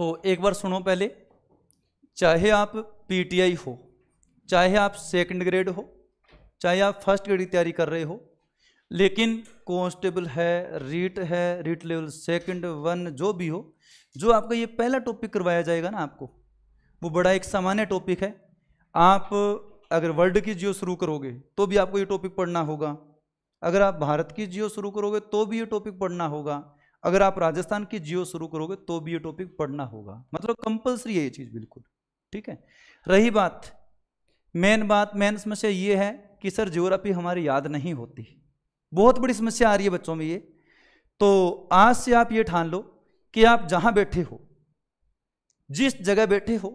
तो एक बार सुनो पहले चाहे आप पीटीआई हो चाहे आप सेकंड ग्रेड हो चाहे आप फर्स्ट ग्रेड की तैयारी कर रहे हो लेकिन कॉन्स्टेबल है रीट है रीट लेवल सेकंड वन जो भी हो जो आपका ये पहला टॉपिक करवाया जाएगा ना आपको वो बड़ा एक सामान्य टॉपिक है आप अगर वर्ल्ड की जियो शुरू करोगे तो भी आपको ये टॉपिक पढ़ना होगा अगर आप भारत की जियो शुरू करोगे तो भी ये टॉपिक पढ़ना होगा अगर आप राजस्थान की जियो शुरू करोगे तो भी ये टॉपिक पढ़ना होगा मतलब कंपलसरी है ये चीज़ बिल्कुल ठीक है रही बात मेन बात मेन समस्या ये है कि सर जियोग्राफी हमारी याद नहीं होती बहुत बड़ी समस्या आ रही है बच्चों में ये तो आज से आप ये ठान लो कि आप जहां बैठे हो जिस जगह बैठे हो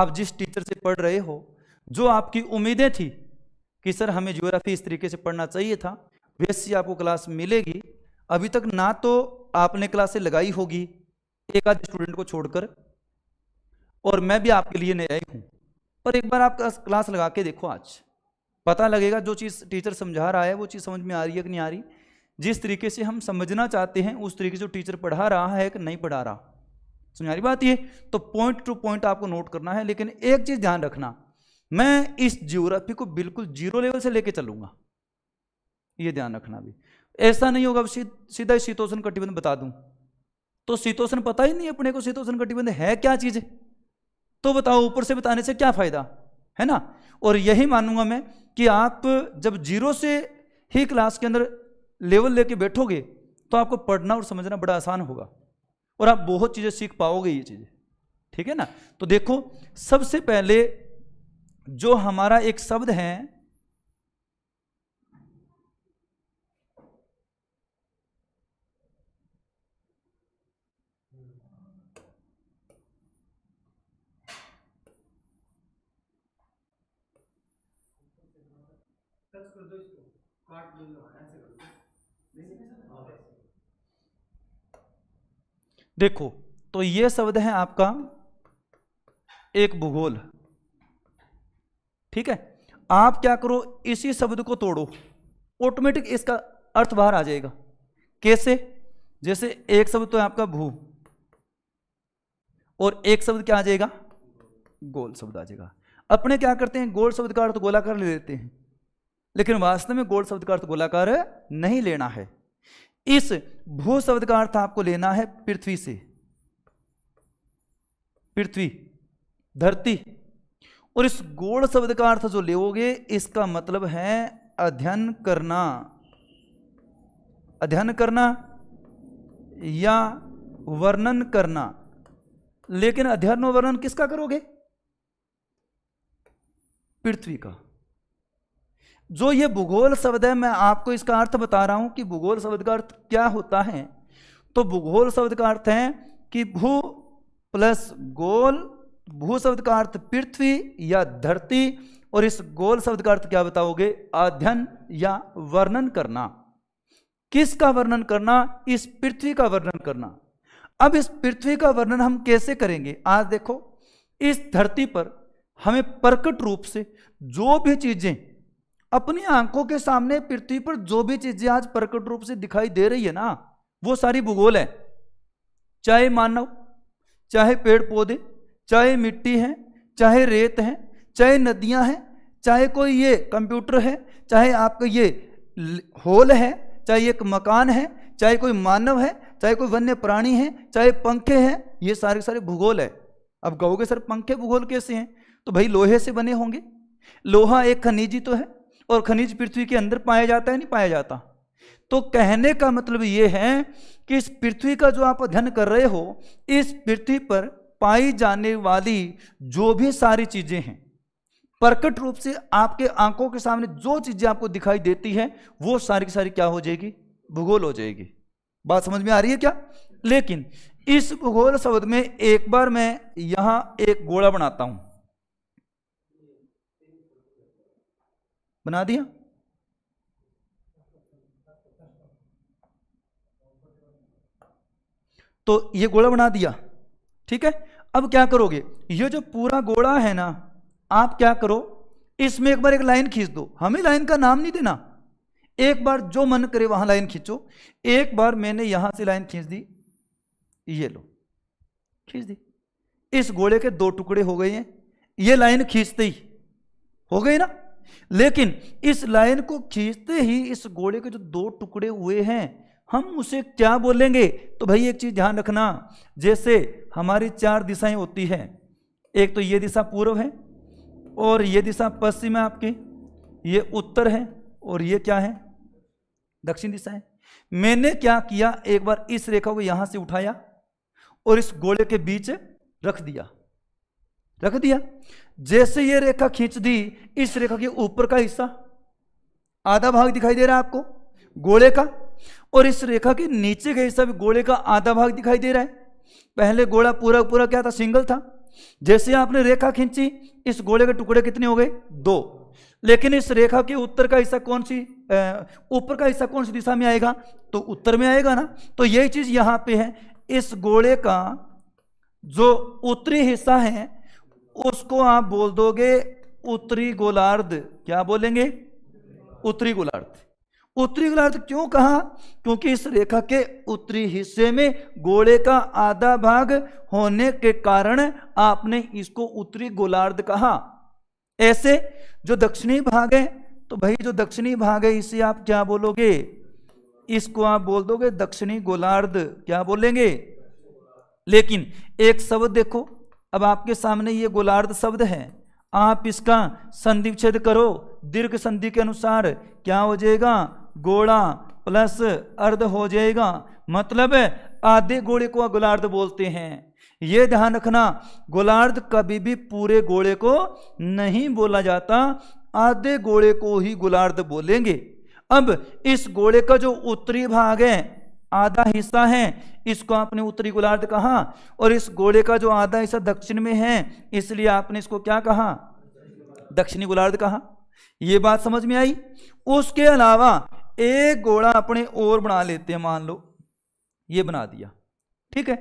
आप जिस टीचर से पढ़ रहे हो जो आपकी उम्मीदें थी कि सर हमें ज्योग्राफी इस तरीके से पढ़ना चाहिए था वैसी आपको क्लास मिलेगी अभी तक ना तो आपने क्लासें लगाई होगी एक आध स्टूडेंट को छोड़कर और मैं भी आपके लिए नया ही हूं पर एक बार आप क्लास लगा के देखो आज पता लगेगा जो चीज़ टीचर समझा रहा है वो चीज़ समझ में आ रही है कि नहीं आ रही जिस तरीके से हम समझना चाहते हैं उस तरीके से टीचर पढ़ा रहा है कि नहीं पढ़ा रहा समझ रही बात ये तो पॉइंट टू पॉइंट आपको नोट करना है लेकिन एक चीज़ ध्यान रखना मैं इस जियोग्राफी को बिल्कुल जीरो लेवल से लेके चलूंगा ये ध्यान रखना भी ऐसा नहीं होगा सीधा ही शीतोषण कटिबंध बता दूं तो शीतोषण पता ही नहीं अपने को शीतोषण कटिबंध है क्या चीज़ तो बताओ ऊपर से बताने से क्या फ़ायदा है ना और यही मानूंगा मैं कि आप जब जीरो से ही क्लास के अंदर लेवल लेके बैठोगे तो आपको पढ़ना और समझना बड़ा आसान होगा और आप बहुत चीज़ें सीख पाओगे ये चीज़ें ठीक है ना तो देखो सबसे पहले जो हमारा एक शब्द है देखो तो ये शब्द है आपका एक भूगोल ठीक है आप क्या करो इसी शब्द को तोड़ो ऑटोमेटिक इसका अर्थ बाहर आ जाएगा कैसे जैसे एक शब्द तो है आपका भू और एक शब्द क्या आ जाएगा गोल शब्द आ जाएगा अपने क्या करते हैं गोल शब्द का अर्थ गोलाकार ले लेते हैं लेकिन वास्तव में गोल शब्द का अर्थ गोलाकार नहीं लेना है इस भू शब्द का अर्थ आपको लेना है पृथ्वी से पृथ्वी धरती और इस गोड़ शब्द का अर्थ जो लेगे इसका मतलब है अध्ययन करना अध्ययन करना या वर्णन करना लेकिन अध्ययन वर्णन किसका करोगे पृथ्वी का जो ये भूगोल शब्द है मैं आपको इसका अर्थ बता रहा हूं कि भूगोल शब्द का अर्थ क्या होता है तो भूगोल शब्द का अर्थ है कि भू प्लस गोल भू शब्द का अर्थ पृथ्वी या धरती और इस गोल शब्द का अर्थ क्या बताओगे अध्ययन या वर्णन करना किसका वर्णन करना इस पृथ्वी का वर्णन करना अब इस पृथ्वी का वर्णन हम कैसे करेंगे आज देखो इस धरती पर हमें प्रकट रूप से जो भी चीजें अपनी आंखों के सामने पृथ्वी पर जो भी चीजें आज प्रकट रूप से दिखाई दे रही है ना वो सारी भूगोल है चाहे मानव चाहे पेड़ पौधे चाहे मिट्टी है चाहे रेत है चाहे नदियां हैं चाहे कोई ये कंप्यूटर है चाहे आपका ये होल है चाहे एक मकान है चाहे कोई मानव है चाहे कोई वन्य प्राणी है चाहे पंखे हैं ये सारे सारे भूगोल है अब कहोगे सर पंखे भूगोल कैसे हैं तो भाई लोहे से बने होंगे लोहा एक खनिजी तो है और खनिज पृथ्वी के अंदर पाया जाता है नहीं पाया जाता तो कहने का मतलब ये है कि इस पृथ्वी का जो आप अध्ययन कर रहे हो इस पृथ्वी पर पाई जाने वाली जो भी सारी चीज़ें हैं प्रकट रूप से आपके आंखों के सामने जो चीज़ें आपको दिखाई देती है वो सारी की सारी क्या हो जाएगी भूगोल हो जाएगी बात समझ में आ रही है क्या लेकिन इस भूगोल शब्द में एक बार मैं यहां एक गोला बनाता हूं बना दिया तो ये गोला बना दिया ठीक है अब क्या करोगे ये जो पूरा गोला है ना आप क्या करो इसमें एक बार एक लाइन खींच दो हमें लाइन का नाम नहीं देना एक बार जो मन करे वहां लाइन खींचो एक बार मैंने यहां से लाइन खींच दी ये लो खींच दी इस गोले के दो टुकड़े हो गए हैं ये लाइन खींचते ही हो गई ना लेकिन इस लाइन को खींचते ही इस घोड़े के जो दो टुकड़े हुए हैं हम उसे क्या बोलेंगे तो भाई एक चीज़ ध्यान रखना जैसे हमारी चार दिशाएं होती हैं एक तो ये दिशा पूर्व है और ये दिशा पश्चिम है आपकी ये उत्तर है और ये क्या है दक्षिण दिशा है मैंने क्या किया एक बार इस रेखा को यहां से उठाया और इस गोले के बीच रख दिया रख दिया जैसे ये रेखा खींच दी इस रेखा के ऊपर का हिस्सा आधा भाग दिखाई दे रहा है आपको गोले का और इस रेखा के नीचे का हिस्सा भी गोले का आधा भाग दिखाई दे रहा है पहले गोला पूरा पूरा क्या था सिंगल था जैसे आपने रेखा खींची इस गोले के टुकड़े कितने हो गए दो लेकिन इस रेखा के उत्तर का हिस्सा कौन सी ऊपर का हिस्सा कौन सी दिशा में आएगा तो उत्तर में आएगा ना तो यही चीज यहां पे है इस गोले का जो उत्तरी हिस्सा है उसको आप बोल दोगे उत्तरी गोलार्ध क्या बोलेंगे उत्तरी गोलार्ध उत्तरी गोलार्ध क्यों कहा क्योंकि इस रेखा के उत्तरी हिस्से में गोले का आधा भाग होने के कारण आपने इसको उत्तरी गोलार्ध कहा ऐसे जो दक्षिणी भाग है तो भाई जो दक्षिणी भाग है इसे आप क्या बोलोगे इसको आप बोल दोगे दक्षिणी गोलार्ध क्या बोलेंगे लेकिन एक शब्द देखो अब आपके सामने ये गोलार्ध शब्द है आप इसका संधिच्छेद करो दीर्घ संधि के अनुसार क्या हो जाएगा गोड़ा प्लस अर्ध हो जाएगा मतलब आधे गोड़े को गोलार्ध बोलते हैं ये ध्यान रखना गोलार्ध कभी भी पूरे गोड़े को नहीं बोला जाता आधे गोड़े को ही गोलार्ध बोलेंगे अब इस गोड़े का जो उत्तरी भाग है आधा हिस्सा है इसको आपने उत्तरी गोलार्ध कहा और इस गोले का जो आधा हिस्सा दक्षिण में है इसलिए आपने इसको क्या कहा दक्षिणी गोलार्ध कहा यह बात समझ में आई उसके अलावा एक गोला अपने और बना लेते हैं मान लो ये बना दिया ठीक है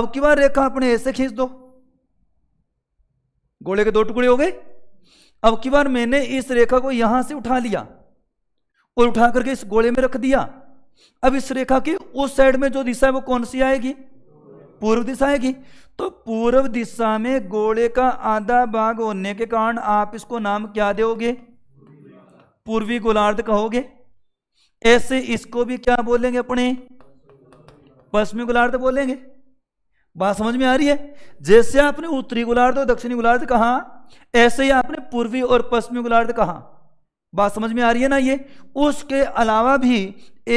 अब की बार रेखा अपने ऐसे खींच दो गोले के दो टुकड़े हो गए अब की बार मैंने इस रेखा को यहां से उठा लिया और उठा करके इस गोले में रख दिया अब इस रेखा की उस साइड में जो दिशा है वो कौन सी आएगी पूर्व दिशा आएगी तो पूर्व दिशा में गोले का आधा भाग होने के कारण आप इसको नाम क्या दोगे पूर्वी गोलार्ध कहोगे ऐसे इसको भी क्या बोलेंगे अपने पश्चिमी गोलार्ध बोलेंगे बात समझ में आ रही है जैसे आपने उत्तरी गोलार्ध और दक्षिणी गोलार्ध कहा ऐसे ही आपने पूर्वी और पश्चिमी गोलार्ध कहा बात समझ में आ रही है ना ये उसके अलावा भी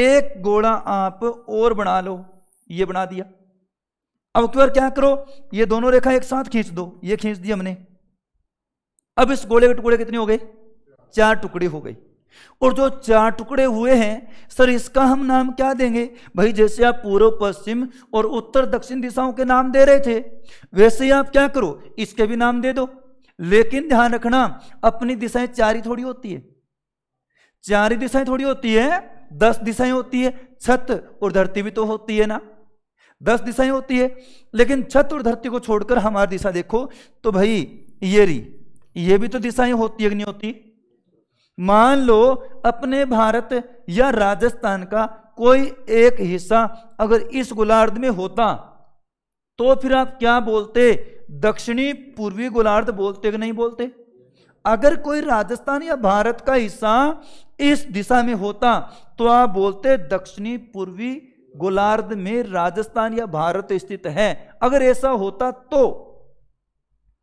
एक गोला आप और बना लो ये बना दिया अब उसके बाद क्या करो ये दोनों रेखा एक साथ खींच दो ये खींच दी हमने अब इस गोले के टुकड़े कितने हो गए चार टुकड़े हो गए और जो चार टुकड़े हुए हैं सर इसका हम नाम क्या देंगे भाई जैसे आप पूर्व पश्चिम और उत्तर दक्षिण दिशाओं के नाम दे रहे थे वैसे ही आप क्या करो इसके भी नाम दे दो लेकिन ध्यान रखना अपनी दिशाएं चार ही थोड़ी होती है चार ही दिशाएं थोड़ी होती है दस दिशाएं होती है छत और धरती भी तो होती है ना दस दिशाएं होती है लेकिन छत और धरती को छोड़कर हमारी दिशा देखो तो भाई ये री ये भी तो दिशाएं होती है कि नहीं होती मान लो अपने भारत या राजस्थान का कोई एक हिस्सा अगर इस गोलार्ध में होता तो फिर आप क्या बोलते दक्षिणी पूर्वी गोलार्ध बोलते कि नहीं बोलते अगर कोई राजस्थान या भारत का हिस्सा इस दिशा में होता तो आप बोलते दक्षिणी पूर्वी गोलार्ध में राजस्थान या भारत स्थित है अगर ऐसा होता तो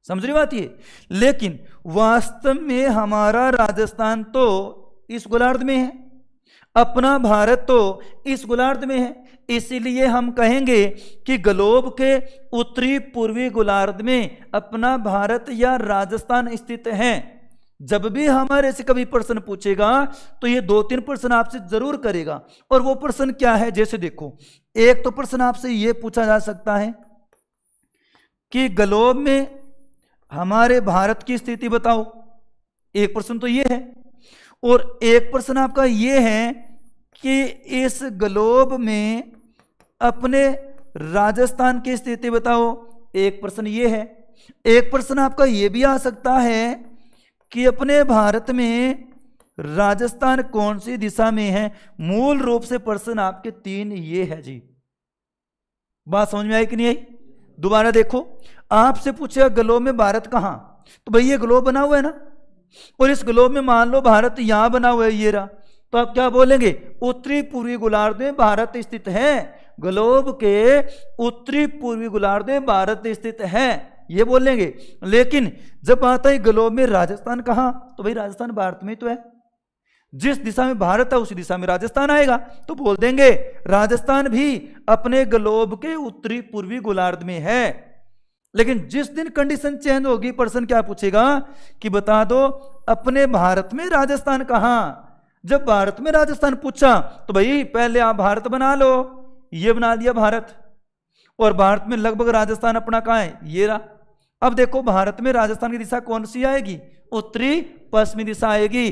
समझ रही बात ये लेकिन वास्तव में हमारा राजस्थान तो इस गोलार्ध में है अपना भारत तो इस गोलार्ध में है इसलिए हम कहेंगे कि ग्लोब के उत्तरी पूर्वी गोलार्ध में अपना भारत या राजस्थान स्थित है जब भी हमारे से कभी प्रश्न पूछेगा तो ये दो तीन प्रश्न आपसे जरूर करेगा और वो प्रश्न क्या है जैसे देखो एक तो प्रश्न आपसे ये पूछा जा सकता है कि ग्लोब में हमारे भारत की स्थिति बताओ एक प्रश्न तो ये है और एक प्रश्न आपका ये है कि इस ग्लोब में अपने राजस्थान की स्थिति बताओ एक प्रश्न ये है एक प्रश्न आपका ये भी आ सकता है कि अपने भारत में राजस्थान कौन सी दिशा में है मूल रूप से प्रश्न आपके तीन ये है जी बात समझ में आई कि नहीं आई दोबारा देखो आपसे पूछेगा ग्लोब में भारत कहाँ तो भाई ये ग्लोब बना हुआ है ना और इस ग्लोब में मान लो भारत यहां बना हुआ है ये रहा तो आप क्या बोलेंगे उत्तरी पूर्वी गोलार्ध में भारत स्थित है ग्लोब के उत्तरी पूर्वी गोलार्ध में भारत स्थित है ये बोलेंगे लेकिन जब आता है ग्लोब में राजस्थान कहा तो भाई राजस्थान भारत में तो है जिस दिशा में भारत है उसी दिशा में राजस्थान आएगा तो बोल देंगे राजस्थान भी अपने ग्लोब के उत्तरी पूर्वी गोलार्ध में है लेकिन जिस दिन कंडीशन चेंज होगी पर्सन क्या पूछेगा कि बता दो अपने भारत में राजस्थान कहां जब भारत में राजस्थान पूछा तो भाई पहले आप भारत बना लो ये बना दिया भारत और भारत में लगभग राजस्थान अपना कहा है ये रहा अब देखो भारत में राजस्थान की दिशा कौन सी आएगी उत्तरी पश्चिमी दिशा आएगी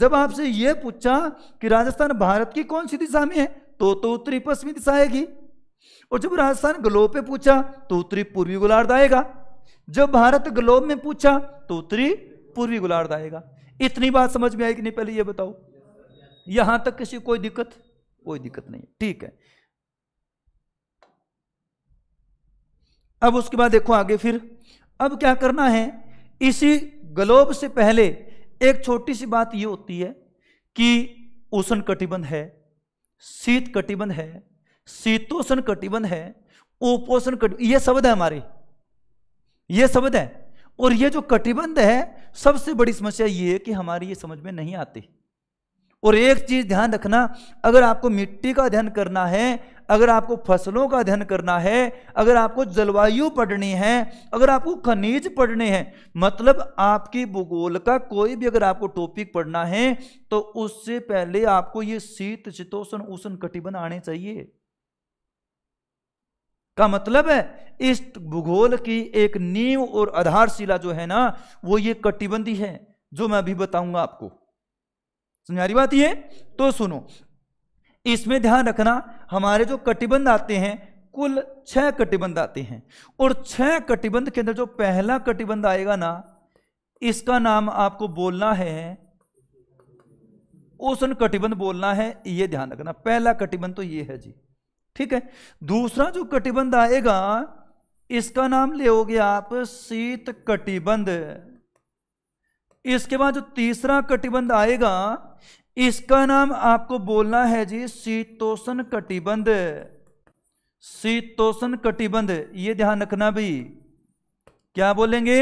जब आपसे ये पूछा कि राजस्थान भारत की कौन सी दिशा में है तो तो उत्तरी पश्चिमी दिशा आएगी और जब राजस्थान ग्लोब पे पूछा तो उत्तरी पूर्वी गोलार्ध आएगा जब भारत ग्लोब में पूछा तो उत्तरी पूर्वी गोलार्ध आएगा इतनी बात समझ में आएगी नहीं पहले यह बताओ यहां तक किसी कोई दिक्कत कोई दिक्कत नहीं ठीक है अब उसके बाद देखो आगे फिर अब क्या करना है इसी ग्लोब से पहले एक छोटी सी बात यह होती है कि उष्ण कटिबंध है शीत कटिबंध है शीतोषण कटिबंध है उपोषण कटिबंध यह शब्द है हमारे ये शब्द है और ये जो कटिबंध है सबसे बड़ी समस्या ये है कि हमारी ये समझ में नहीं आती और एक चीज़ ध्यान रखना अगर आपको मिट्टी का अध्ययन करना है अगर आपको फसलों का अध्ययन करना है अगर आपको जलवायु पढ़नी है अगर आपको खनिज पढ़ने हैं मतलब आपकी भूगोल का कोई भी अगर आपको टॉपिक पढ़ना है तो उससे पहले आपको ये शीत शीतोषण उष्ण कटिबंध आने चाहिए का मतलब है इस भूगोल की एक नींव और आधारशिला जो है ना वो ये कटिबंधी है जो मैं अभी बताऊंगा आपको समझ आ रही बात ये तो सुनो इसमें ध्यान रखना हमारे जो कटिबंध आते हैं कुल छह कटिबंध आते हैं और छह कटिबंध के अंदर जो पहला कटिबंध आएगा ना इसका नाम आपको बोलना है उसन कटिबंध बोलना है ये ध्यान रखना पहला कटिबंध तो ये है जी ठीक है दूसरा जो कटिबंध आएगा इसका नाम ले आप शीत कटिबंध इसके बाद जो तीसरा कटिबंध आएगा इसका नाम आपको बोलना है जी शीतोषण कटिबंध शीतोषण कटिबंध ये ध्यान रखना भी क्या बोलेंगे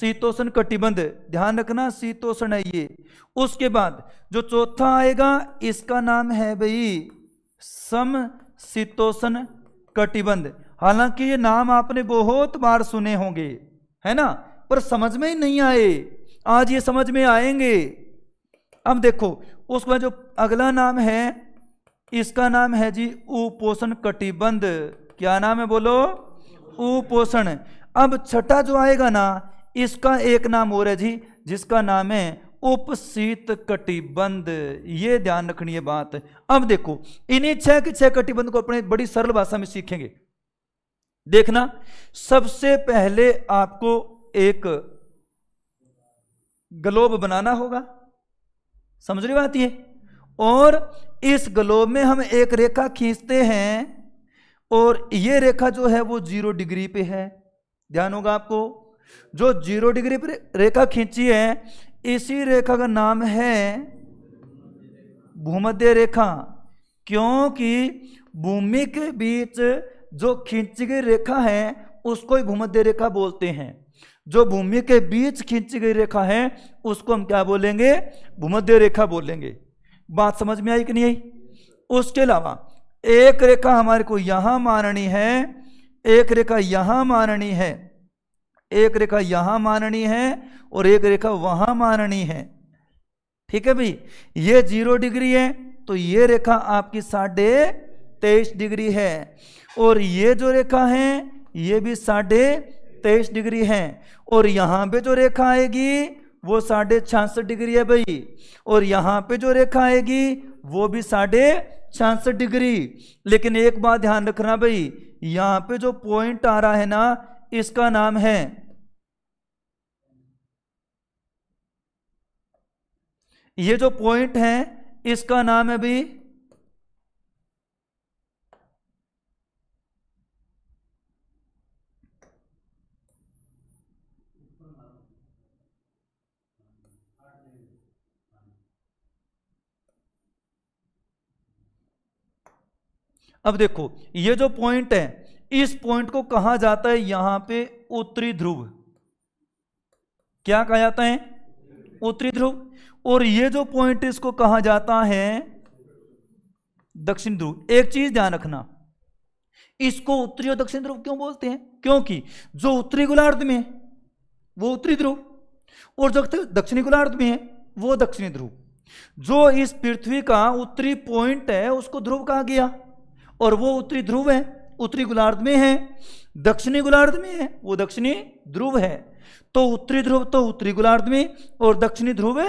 शीतोषण कटिबंध ध्यान रखना शीतोषण है ये उसके बाद जो चौथा आएगा इसका नाम है भाई सम शीतोषण कटिबंध हालांकि ये नाम आपने बहुत बार सुने होंगे है ना पर समझ में ही नहीं आए आज ये समझ में आएंगे अब देखो उसके बाद जो अगला नाम है इसका नाम है जी उपोषण कटिबंध क्या नाम है बोलो उपोषण अब छठा जो आएगा ना इसका एक नाम और है जी जिसका नाम है उपशीत कटिबंध ये ध्यान रखनी है बात अब देखो इन्हीं छह के छह कटिबंध को अपने बड़ी सरल भाषा में सीखेंगे देखना सबसे पहले आपको एक ग्लोब बनाना होगा समझ रही बात ये और इस ग्लोब में हम एक रेखा खींचते हैं और ये रेखा जो है वो जीरो डिग्री पे है ध्यान होगा आपको जो जीरो डिग्री पर रेखा खींची है इसी रेखा का नाम है भूमध्य रेखा क्योंकि भूमि के बीच जो खींची गई रेखा है उसको ही भूमध्य रेखा बोलते हैं जो भूमि के बीच खींची गई रेखा है उसको हम क्या बोलेंगे भूमध्य रेखा बोलेंगे बात समझ में आई कि नहीं आई उसके अलावा एक रेखा हमारे को यहां माननी है एक रेखा यहां माननी है एक रेखा यहां माननी है और एक रेखा वहां माननी है ठीक है भाई ये जीरो डिग्री है तो ये रेखा आपकी साढ़े तेईस डिग्री है और ये जो रेखा है ये भी साढ़े तेईस डिग्री है और यहाँ पे जो रेखा आएगी वो साढ़े छियासठ डिग्री है भाई और यहाँ पे जो रेखा आएगी वो भी साढ़े छियासठ डिग्री लेकिन एक बात ध्यान रखना भाई यहाँ पे जो पॉइंट आ रहा है ना इसका नाम है ये जो पॉइंट है इसका नाम है भाई अब देखो ये जो पॉइंट है इस पॉइंट को कहा जाता है यहां पे उत्तरी ध्रुव क्या कहा जाता है उत्तरी ध्रुव और ये जो पॉइंट इसको कहा जाता है दक्षिण ध्रुव एक चीज ध्यान रखना इसको उत्तरी और दक्षिण ध्रुव क्यों बोलते हैं क्योंकि जो उत्तरी गोलार्ध में है वो उत्तरी ध्रुव और जो दक्षिणी गोलार्ध में है वो दक्षिणी ध्रुव जो इस पृथ्वी का उत्तरी पॉइंट है उसको ध्रुव कहा गया और वो उत्तरी ध्रुव है उत्तरी गोलार्ध में है दक्षिणी गोलार्ध में है वो दक्षिणी ध्रुव है तो उत्तरी ध्रुव तो उत्तरी गोलार्ध में और दक्षिणी ध्रुव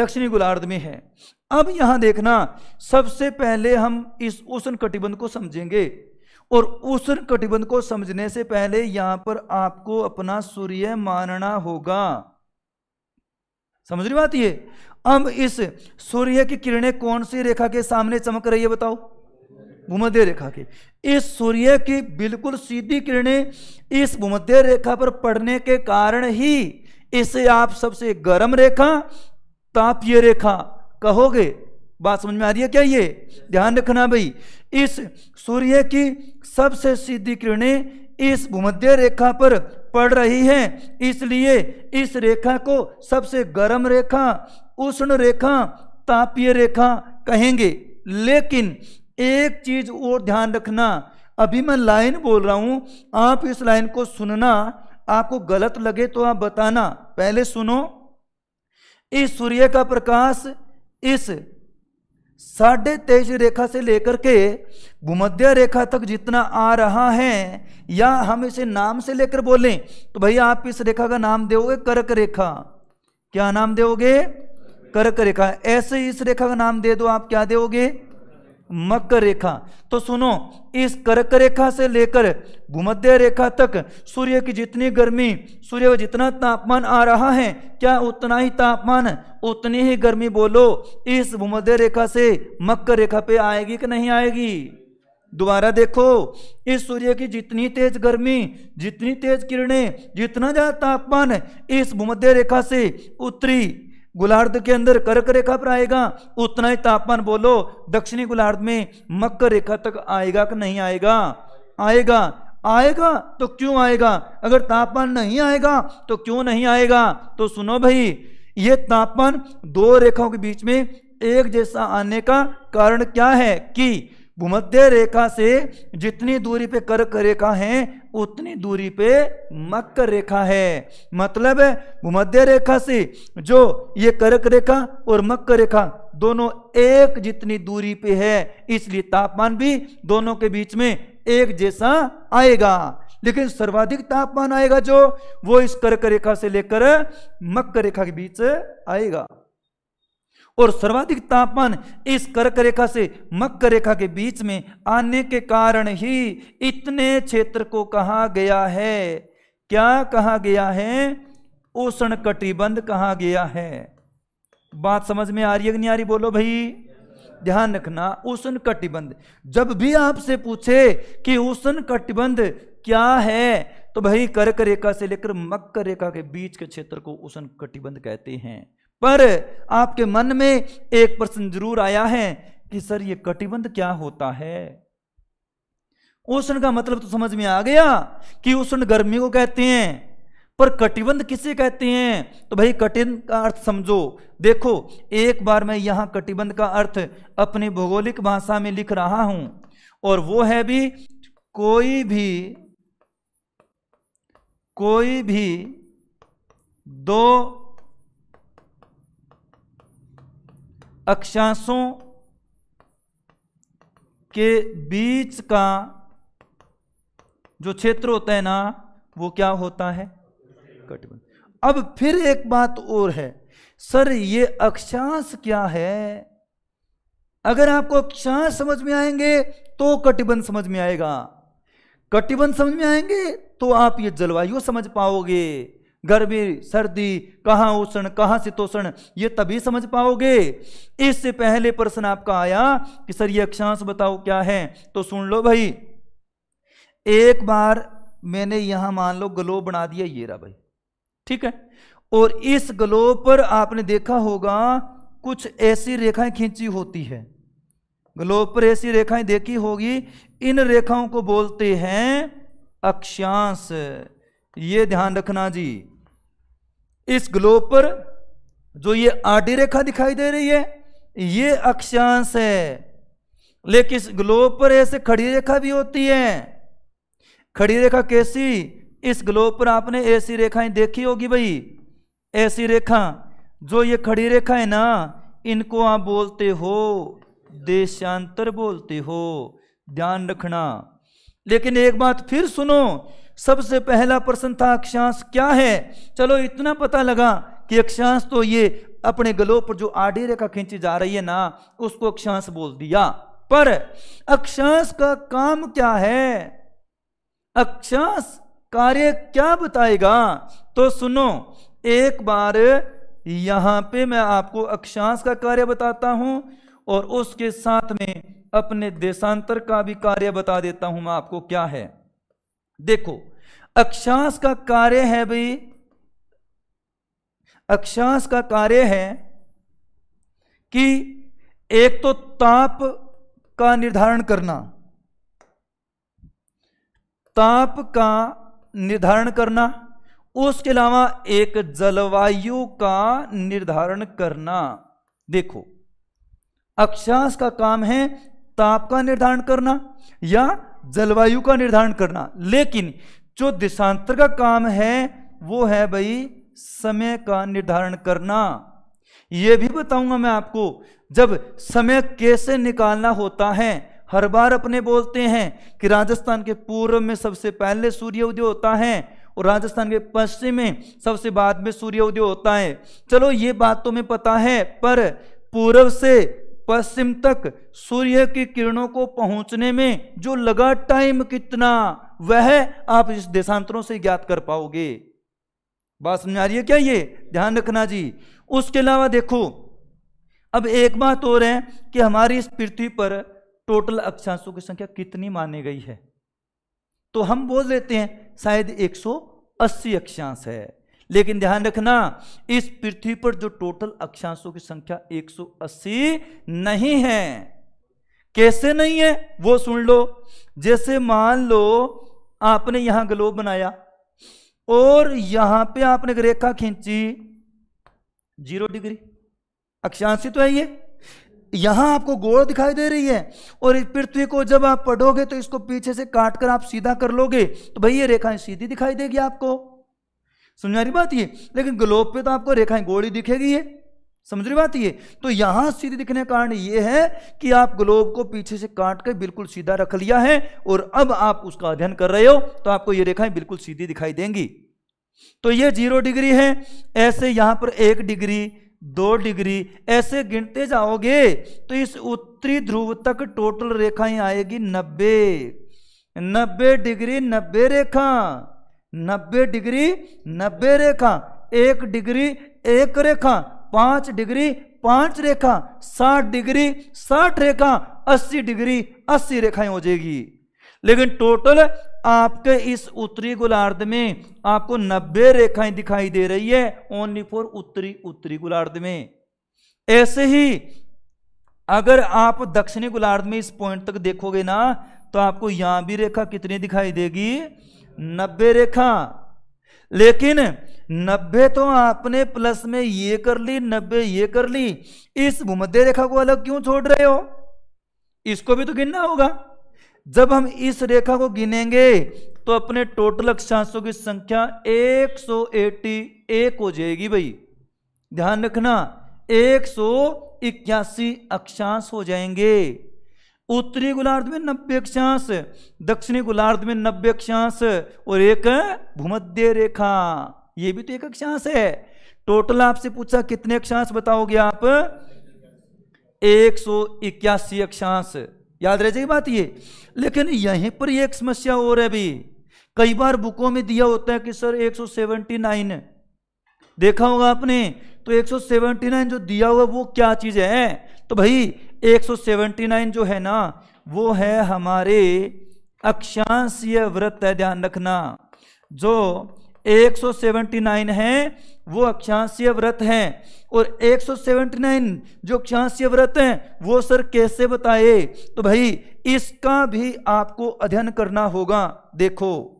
दक्षिणी गोलार्ध में है अब यहां देखना सबसे पहले हम इस उष्ण कटिबंध को समझेंगे और उष्ण कटिबंध को समझने से पहले यहां पर आपको अपना सूर्य मानना होगा समझ रही बात ये अब इस सूर्य की किरणें कौन सी रेखा के सामने चमक रही है बताओ भूमध्य रेखा के इस सूर्य की बिल्कुल सीधी किरणें इस भूमध्य रेखा पर पड़ने के कारण ही इसे आप सबसे गर्म रेखा तापीय रेखा कहोगे बात समझ में आ रही है क्या ये ध्यान रखना भाई इस सूर्य की सबसे सीधी किरणें इस भूमध्य रेखा पर पड़ रही हैं इसलिए इस रेखा को सबसे गर्म रेखा उष्ण रेखा तापीय रेखा कहेंगे लेकिन एक चीज और ध्यान रखना अभी मैं लाइन बोल रहा हूं आप इस लाइन को सुनना आपको गलत लगे तो आप बताना पहले सुनो इस सूर्य का प्रकाश इस साढ़े तेईस रेखा से लेकर के भूमध्य रेखा तक जितना आ रहा है या हम इसे नाम से लेकर बोलें तो भैया आप इस रेखा का नाम दोगे करक रेखा क्या नाम दोगे करक रेखा ऐसे इस रेखा का नाम दे दो आप क्या दोगे मकर रेखा तो सुनो इस कर्क रेखा से लेकर भूमध्य रेखा तक सूर्य की जितनी गर्मी सूर्य का जितना तापमान आ रहा है क्या उतना ही तापमान उतनी ही गर्मी बोलो इस भूमध्य रेखा से मकर रेखा पे आएगी कि नहीं आएगी दोबारा देखो इस सूर्य की जितनी तेज गर्मी जितनी तेज किरणें जितना ज़्यादा तापमान इस भूमध्य रेखा से उत्तरी गोलार्ध के अंदर कर्क रेखा पर आएगा उतना ही तापमान बोलो दक्षिणी गोलार्ध में मकर रेखा तक आएगा कि नहीं आएगा आएगा आएगा तो क्यों आएगा अगर तापमान नहीं आएगा तो क्यों नहीं आएगा तो सुनो भाई ये तापमान दो रेखाओं के बीच में एक जैसा आने का कारण क्या है कि भूमध्य रेखा से जितनी दूरी पे कर्क रेखा है उतनी दूरी पे मकर रेखा है मतलब भूमध्य रेखा से जो ये कर्क रेखा और मकर रेखा दोनों एक जितनी दूरी पे है इसलिए तापमान भी दोनों के बीच में एक जैसा आएगा लेकिन सर्वाधिक तापमान आएगा जो वो इस कर्क रेखा से लेकर मकर रेखा के बीच आएगा और सर्वाधिक तापमान इस कर्क रेखा से मकर रेखा के बीच में आने के कारण ही इतने क्षेत्र को कहा गया है क्या कहा गया है उष्ण कटिबंध कहा गया है बात समझ में आ रही है आ रही बोलो भाई ध्यान रखना उष्ण कटिबंध जब भी आपसे पूछे कि उष्ण कटिबंध क्या है तो भाई कर्क रेखा से लेकर मकर रेखा के बीच के क्षेत्र को उष्ण कटिबंध कहते हैं पर आपके मन में एक प्रश्न जरूर आया है कि सर ये कटिबंध क्या होता है उष्ण का मतलब तो समझ में आ गया कि उष्ण गर्मी को कहते हैं पर कटिबंध किसे कहते हैं तो भाई कठिन का अर्थ समझो देखो एक बार मैं यहां कटिबंध का अर्थ अपनी भौगोलिक भाषा में लिख रहा हूं और वो है भी कोई भी कोई भी दो अक्षांशों के बीच का जो क्षेत्र होता है ना वो क्या होता है कटिबंध अब फिर एक बात और है सर ये अक्षांश क्या है अगर आपको अक्षांश समझ में आएंगे तो कटिबंध समझ में आएगा कटिबंध समझ में आएंगे तो आप ये जलवायु समझ पाओगे गर्मी सर्दी कहाँ उष्ण कहाँ शीतोषण ये तभी समझ पाओगे इससे पहले प्रश्न आपका आया कि सर ये अक्षांश बताओ क्या है तो सुन लो भाई एक बार मैंने यहां मान लो ग्लोब बना दिया ये रहा भाई ठीक है और इस ग्लोब पर आपने देखा होगा कुछ ऐसी रेखाएं खींची होती है ग्लोब पर ऐसी रेखाएं देखी होगी इन रेखाओं को बोलते हैं अक्षांश ये ध्यान रखना जी इस ग्लोब पर जो ये आडी रेखा दिखाई दे रही है ये अक्षांश है लेकिन इस ग्लोब पर ऐसे खड़ी रेखा भी होती है खड़ी रेखा कैसी इस ग्लोब पर आपने ऐसी रेखाएं देखी होगी भाई ऐसी रेखा जो ये खड़ी रेखा है ना इनको आप बोलते हो देशांतर बोलते हो ध्यान रखना लेकिन एक बात फिर सुनो सबसे पहला प्रश्न था अक्षांश क्या है चलो इतना पता लगा कि अक्षांश तो ये अपने गलों पर जो आडी रेखा खींची जा रही है ना उसको अक्षांश बोल दिया पर अक्षांश का काम क्या है अक्षांश कार्य क्या बताएगा तो सुनो एक बार यहां पे मैं आपको अक्षांश का कार्य बताता हूं और उसके साथ में अपने देशांतर का भी कार्य बता देता हूं मैं आपको क्या है देखो अक्षांश का कार्य है भाई अक्षांश का कार्य है कि एक तो ताप का निर्धारण करना ताप का निर्धारण करना उसके अलावा एक जलवायु का निर्धारण करना देखो अक्षांश का काम है ताप का निर्धारण करना या जलवायु का निर्धारण करना लेकिन जो देशांतर का काम है वो है भाई समय का निर्धारण करना यह भी बताऊंगा मैं आपको जब समय कैसे निकालना होता है हर बार अपने बोलते हैं कि राजस्थान के पूर्व में सबसे पहले सूर्य उदय होता है और राजस्थान के पश्चिम में सबसे बाद में सूर्य उदय होता है चलो ये बात तो मैं पता है पर पूर्व से पश्चिम तक सूर्य की किरणों को पहुंचने में जो लगा टाइम कितना वह आप इस देशांतरों से ज्ञात कर पाओगे बात समझ आ रही है क्या ये ध्यान रखना जी उसके अलावा देखो अब एक बात और है कि हमारी इस पृथ्वी पर टोटल अक्षांशों की संख्या कितनी मानी गई है तो हम बोल देते हैं शायद 180 अक्षांश है लेकिन ध्यान रखना इस पृथ्वी पर जो टोटल अक्षांशों की संख्या 180 नहीं है कैसे नहीं है वो सुन लो जैसे मान लो आपने यहां ग्लोब बनाया और यहां पे आपने रेखा खींची जीरो डिग्री अक्षांशी तो है ये यहां आपको गोल दिखाई दे रही है और इस पृथ्वी को जब आप पढ़ोगे तो इसको पीछे से काटकर आप सीधा कर लोगे तो भाई ये रेखाएं सीधी दिखाई देगी आपको समझ रही बात ये लेकिन ग्लोब पे तो आपको रेखाएं गोली दिखेगी ये समझ रही बात ये तो यहां सीधी दिखने का कारण ये है कि आप ग्लोब को पीछे से काट कर बिल्कुल सीधा रख लिया है और अब आप उसका अध्ययन कर रहे हो तो आपको ये रेखाएं बिल्कुल सीधी दिखाई देंगी तो ये जीरो डिग्री है ऐसे यहां पर एक डिग्री दो डिग्री ऐसे गिनते जाओगे तो इस उत्तरी ध्रुव तक टोटल रेखाएं आएगी नब्बे नब्बे डिग्री नब्बे रेखा नब्बे डिग्री नब्बे रेखा एक डिग्री एक रेखा पांच डिग्री पांच रेखा साठ डिग्री साठ रेखा अस्सी डिग्री अस्सी रेखाएं हो जाएगी लेकिन टोटल आपके इस उत्तरी गोलार्ध में आपको नब्बे रेखाएं दिखाई दे रही है ओनली फॉर उत्तरी उत्तरी गोलार्ध में ऐसे ही अगर आप दक्षिणी गोलार्ध में इस पॉइंट तक देखोगे ना तो आपको यहां भी रेखा कितनी दिखाई देगी नब्बे रेखा लेकिन नब्बे तो आपने प्लस में ये कर ली नब्बे ये कर ली इस भूमध्य रेखा को अलग क्यों छोड़ रहे हो इसको भी तो गिनना होगा जब हम इस रेखा को गिनेंगे तो अपने टोटल अक्षांशों की संख्या 181 हो जाएगी भाई ध्यान रखना एक सौ इक्यासी अक्षांश हो जाएंगे उत्तरी गोलार्ध में नब्बे अक्षांश दक्षिणी गोलार्ध में नब्बे अक्षांश और एक भूमध्य रेखा ये भी तो एक अक्षांश है टोटल आपसे पूछा कितने अक्षांश बताओगे आप एक सौ इक्यासी अक्षांश याद रह जाएगी बात ये लेकिन यहीं पर एक समस्या और है अभी कई बार बुकों में दिया होता है कि सर 179 देखा होगा आपने तो 179 जो दिया हुआ वो क्या चीज़ है तो भाई 179 जो है ना वो है हमारे अक्षांशीय व्रत है ध्यान रखना जो 179 है वो अक्षांशीय व्रत है और 179 जो अक्षांशीय व्रत है वो सर कैसे बताए तो भाई इसका भी आपको अध्ययन करना होगा देखो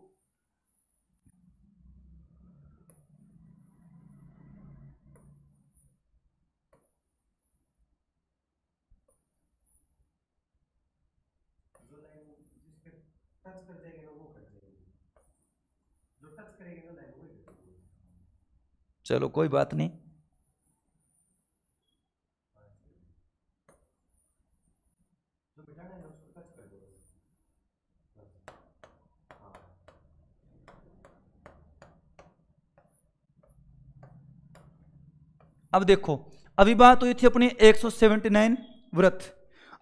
चलो कोई बात नहीं अब देखो अभी बात हुई थी अपनी 179 व्रत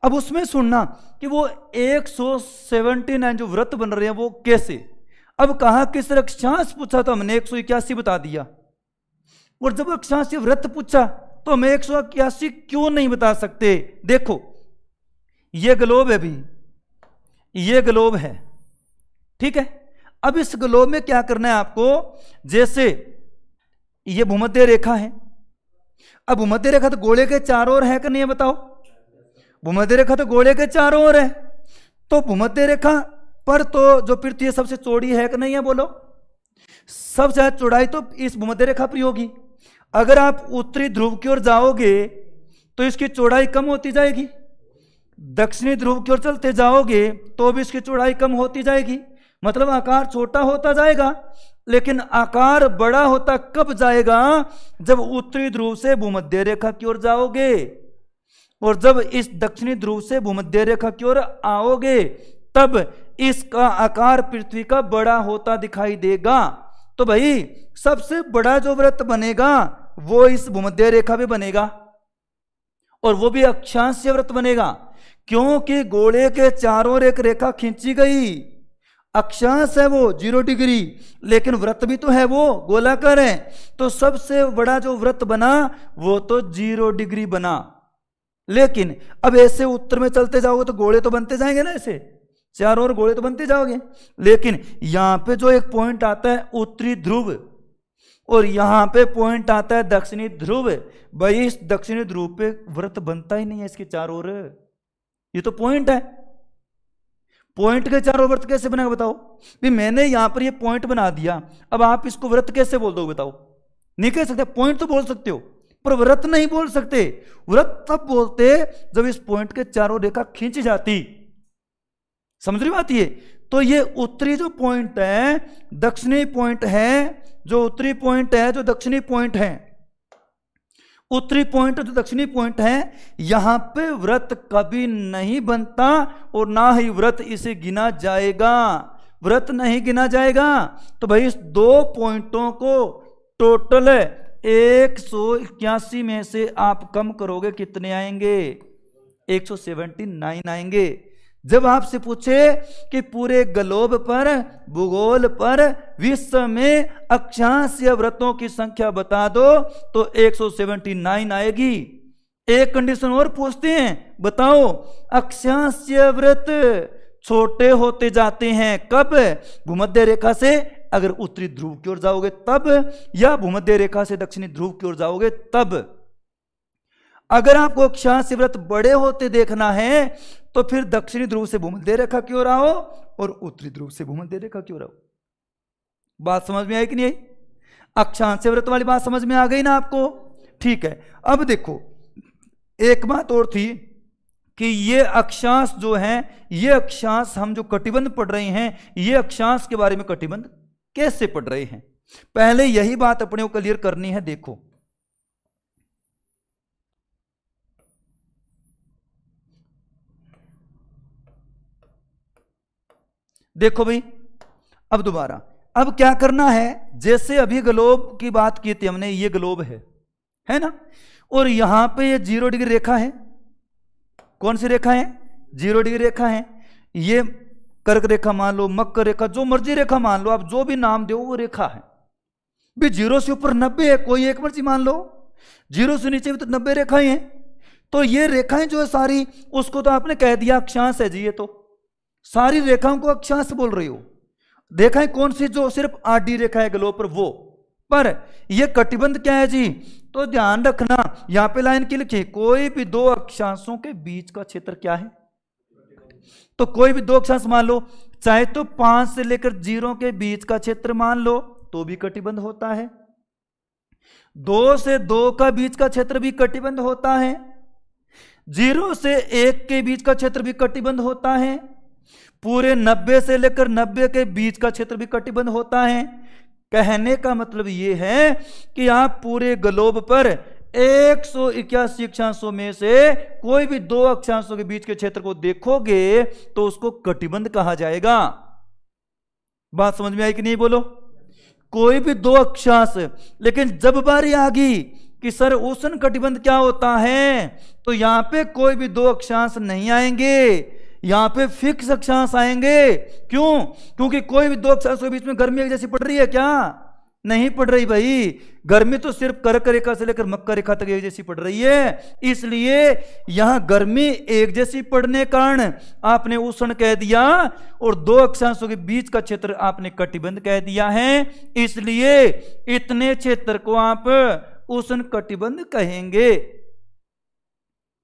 अब उसमें सुनना कि वो 179 जो व्रत बन रहे हैं वो कैसे अब कहा किस रक्षा पूछा तो हमने एक बता दिया और जब अक्षांश व्रत पूछा तो हमें एक सौ इक्यासी क्यों नहीं बता सकते देखो ये ग्लोब है भी ये ग्लोब है ठीक है अब इस ग्लोब में क्या करना है आपको जैसे ये भूमध्य रेखा है अब भूमध्य रेखा तो गोले के चारों ओर है कि नहीं बताओ भूमध्य रेखा तो गोले के चारों ओर है तो भूमध्य रेखा पर तो जो पृथ्वी सबसे चौड़ी है कि नहीं है बोलो सबसे चौड़ाई तो इस भूमध्य रेखा पर होगी अगर आप उत्तरी ध्रुव की ओर जाओगे तो इसकी चौड़ाई कम होती जाएगी दक्षिणी ध्रुव की ओर चलते जाओगे तो भी इसकी चौड़ाई कम होती जाएगी मतलब आकार छोटा होता जाएगा लेकिन आकार बड़ा होता कब जाएगा जब उत्तरी ध्रुव से भूमध्य रेखा की ओर जाओगे और जब इस दक्षिणी ध्रुव से भूमध्य रेखा की ओर आओगे तब इसका आकार पृथ्वी का बड़ा होता दिखाई देगा तो भाई सबसे बड़ा जो व्रत बनेगा वो इस भूमध्य रेखा भी बनेगा और वो भी अक्षांश व्रत बनेगा क्योंकि गोले के चारों एक रेखा खींची गई अक्षांश है वो जीरो डिग्री लेकिन व्रत भी तो है वो गोलाकार है तो सबसे बड़ा जो व्रत बना वो तो जीरो डिग्री बना लेकिन अब ऐसे उत्तर में चलते जाओगे तो गोले तो बनते जाएंगे ना ऐसे चारों ओर गोले तो बनते जाओगे लेकिन यहां पे जो एक पॉइंट आता है उत्तरी ध्रुव और यहाँ पे पॉइंट आता है दक्षिणी ध्रुव भाई इस दक्षिणी ध्रुव पे व्रत बनता ही नहीं है इसके चारों ओर ये तो पॉइंट है पॉइंट के चारों व्रत कैसे बनेगा बताओ भी मैंने यहां पर ये पॉइंट बना दिया अब आप इसको व्रत कैसे बोल दो बताओ नहीं कह सकते पॉइंट तो बोल सकते हो पर व्रत नहीं बोल सकते व्रत तब बोलते जब इस पॉइंट के चारों रेखा खींच जाती समझ रही बात ये तो ये उत्तरी जो पॉइंट है दक्षिणी पॉइंट है जो उत्तरी पॉइंट है जो दक्षिणी पॉइंट है उत्तरी पॉइंट जो दक्षिणी पॉइंट है यहां पे व्रत कभी नहीं बनता और ना ही व्रत इसे गिना जाएगा व्रत नहीं गिना जाएगा तो भाई इस दो पॉइंटों को टोटल एक इक्यासी में से आप कम करोगे कितने आएंगे एक सेवेंटी नाइन आएंगे जब आपसे पूछे कि पूरे ग्लोब पर भूगोल पर विश्व में अक्षांश या व्रतों की संख्या बता दो तो 179 आएगी एक कंडीशन और पूछते हैं बताओ अक्षांश व्रत छोटे होते जाते हैं कब भूमध्य रेखा से अगर उत्तरी ध्रुव की ओर जाओगे तब या भूमध्य रेखा से दक्षिणी ध्रुव की ओर जाओगे तब अगर आपको अक्षांश व्रत बड़े होते देखना है तो फिर दक्षिणी ध्रुव से भूमध्य रेखा क्यों रहा हो और उत्तरी ध्रुव से भूमध्य रेखा क्यों रहा हो बात समझ में आई कि नहीं आई अक्षांश व्रत वाली बात समझ में आ गई ना आपको ठीक है अब देखो एक बात और थी कि ये अक्षांश जो है ये अक्षांश हम जो कटिबंध पढ़ रहे हैं ये अक्षांश के बारे में कटिबंध कैसे पढ़ रहे हैं पहले यही बात अपने को क्लियर करनी है देखो देखो भाई अब दोबारा अब क्या करना है जैसे अभी ग्लोब की बात की थी हमने ये ग्लोब है है ना और यहां पे ये जीरो डिग्री रेखा है कौन सी रेखा है जीरो डिग्री रेखा है ये कर्क रेखा मान लो मकर रेखा जो मर्जी रेखा मान लो आप जो भी नाम दो वो रेखा है भी जीरो से ऊपर नब्बे है कोई एक मर्जी मान लो जीरो से नीचे भी तो नब्बे रेखाएं हैं तो ये रेखाएं जो है सारी उसको तो आपने कह दिया अक्षांश है जी ये तो सारी रेखाओं को अक्षांश बोल रही हो है कौन सी जो सिर्फ आधी रेखा है गलो पर वो पर यह कटिबंध क्या है जी तो ध्यान रखना यहां पे लाइन की लिखी कोई भी दो अक्षांशों के बीच का क्षेत्र क्या है तो कोई भी दो अक्षांश मान लो चाहे तो पांच से लेकर जीरो के बीच का क्षेत्र मान लो तो भी कटिबंध होता है दो से दो का बीच का क्षेत्र भी कटिबंध होता है जीरो से एक के बीच का क्षेत्र भी कटिबंध होता है पूरे नब्बे से लेकर नब्बे के बीच का क्षेत्र भी कटिबंध होता है कहने का मतलब यह है कि आप पूरे ग्लोब पर एक सौ इक्यासी अक्षांशों में से कोई भी दो अक्षांशों के बीच के क्षेत्र को देखोगे तो उसको कटिबंध कहा जाएगा बात समझ में आई कि नहीं बोलो कोई भी दो अक्षांश लेकिन जब बारी आ गई कि सर उष्ण कटिबंध क्या होता है तो यहां पे कोई भी दो अक्षांश नहीं आएंगे यहां पे फिक्स अक्षांश आएंगे क्यों क्योंकि कोई भी दो अक्षांशों के बीच में गर्मी एक जैसी पड़ रही है क्या नहीं पड़ रही भाई गर्मी तो सिर्फ कर्क रेखा से लेकर मकर रेखा तक एक जैसी पड़ रही है इसलिए यहां गर्मी एक जैसी पड़ने कारण आपने उष्ण कह दिया और दो अक्षांशों के बीच का क्षेत्र आपने कटिबंध कह दिया है इसलिए इतने क्षेत्र को आप उष्ण कटिबंध कहेंगे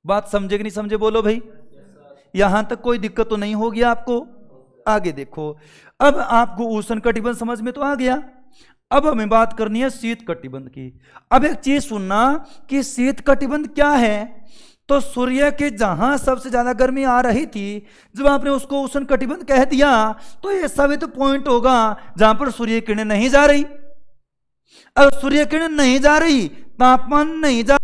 बात समझे कि नहीं समझे बोलो भाई यहां तक कोई दिक्कत तो नहीं होगी आपको आगे देखो अब आपको उष्ण कटिबंध समझ में तो आ गया अब हमें बात करनी है शीत कटिबंध की अब एक चीज सुनना कि शीत कटिबंध क्या है तो सूर्य के जहां सबसे ज्यादा गर्मी आ रही थी जब आपने उसको उष्ण कटिबंध कह दिया तो ऐसा भी तो पॉइंट होगा जहां पर सूर्य किरण नहीं जा रही अब सूर्य किरण नहीं जा रही तापमान नहीं जा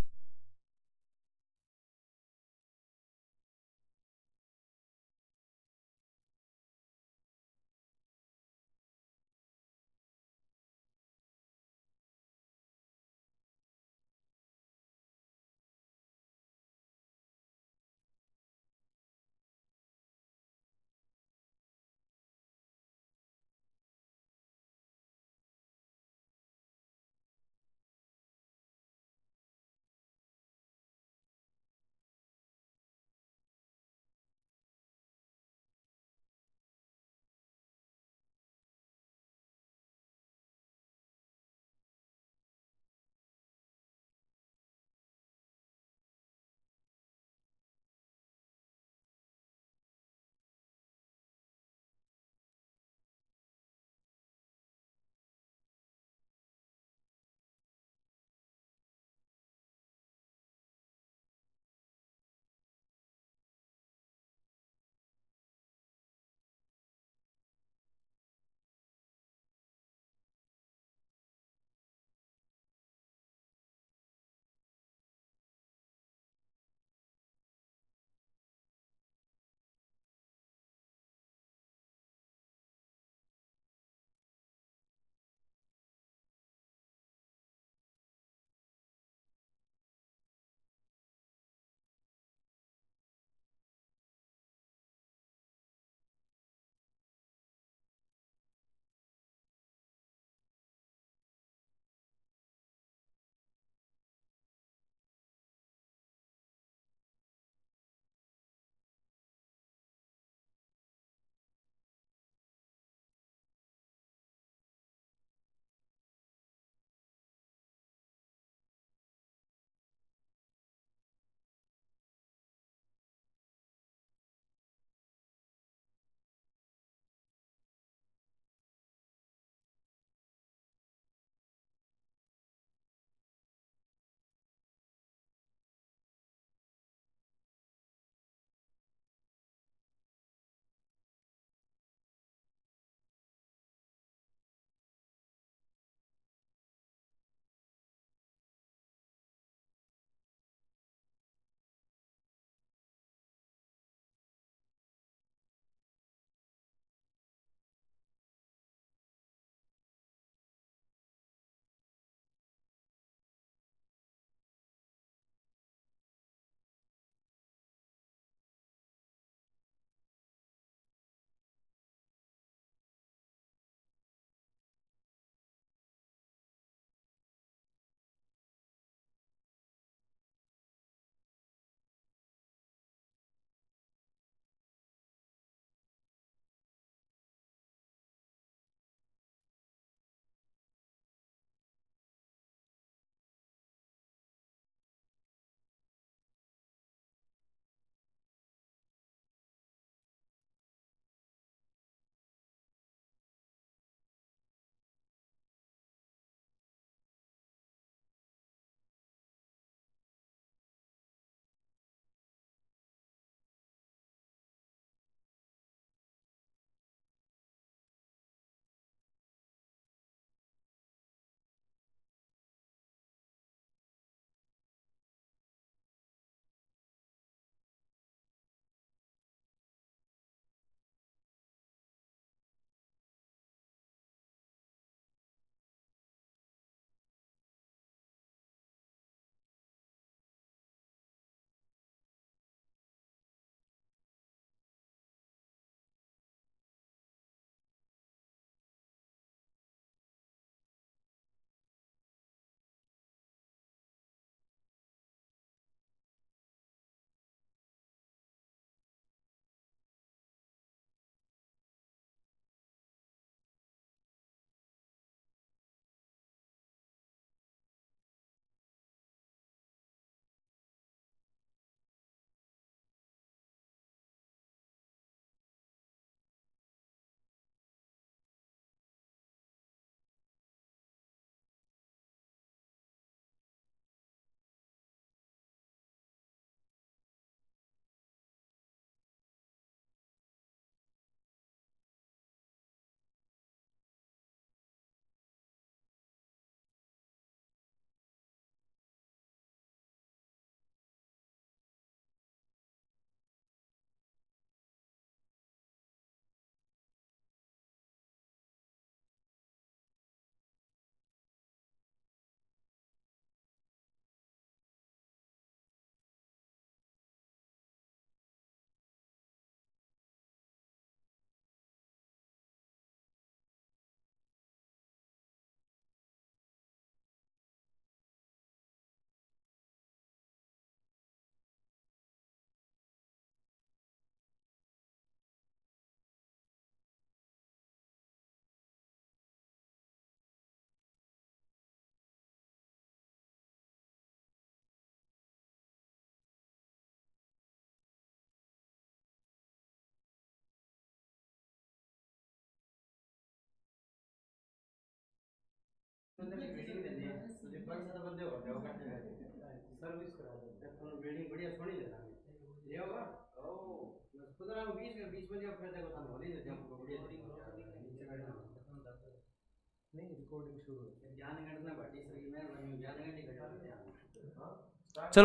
चलो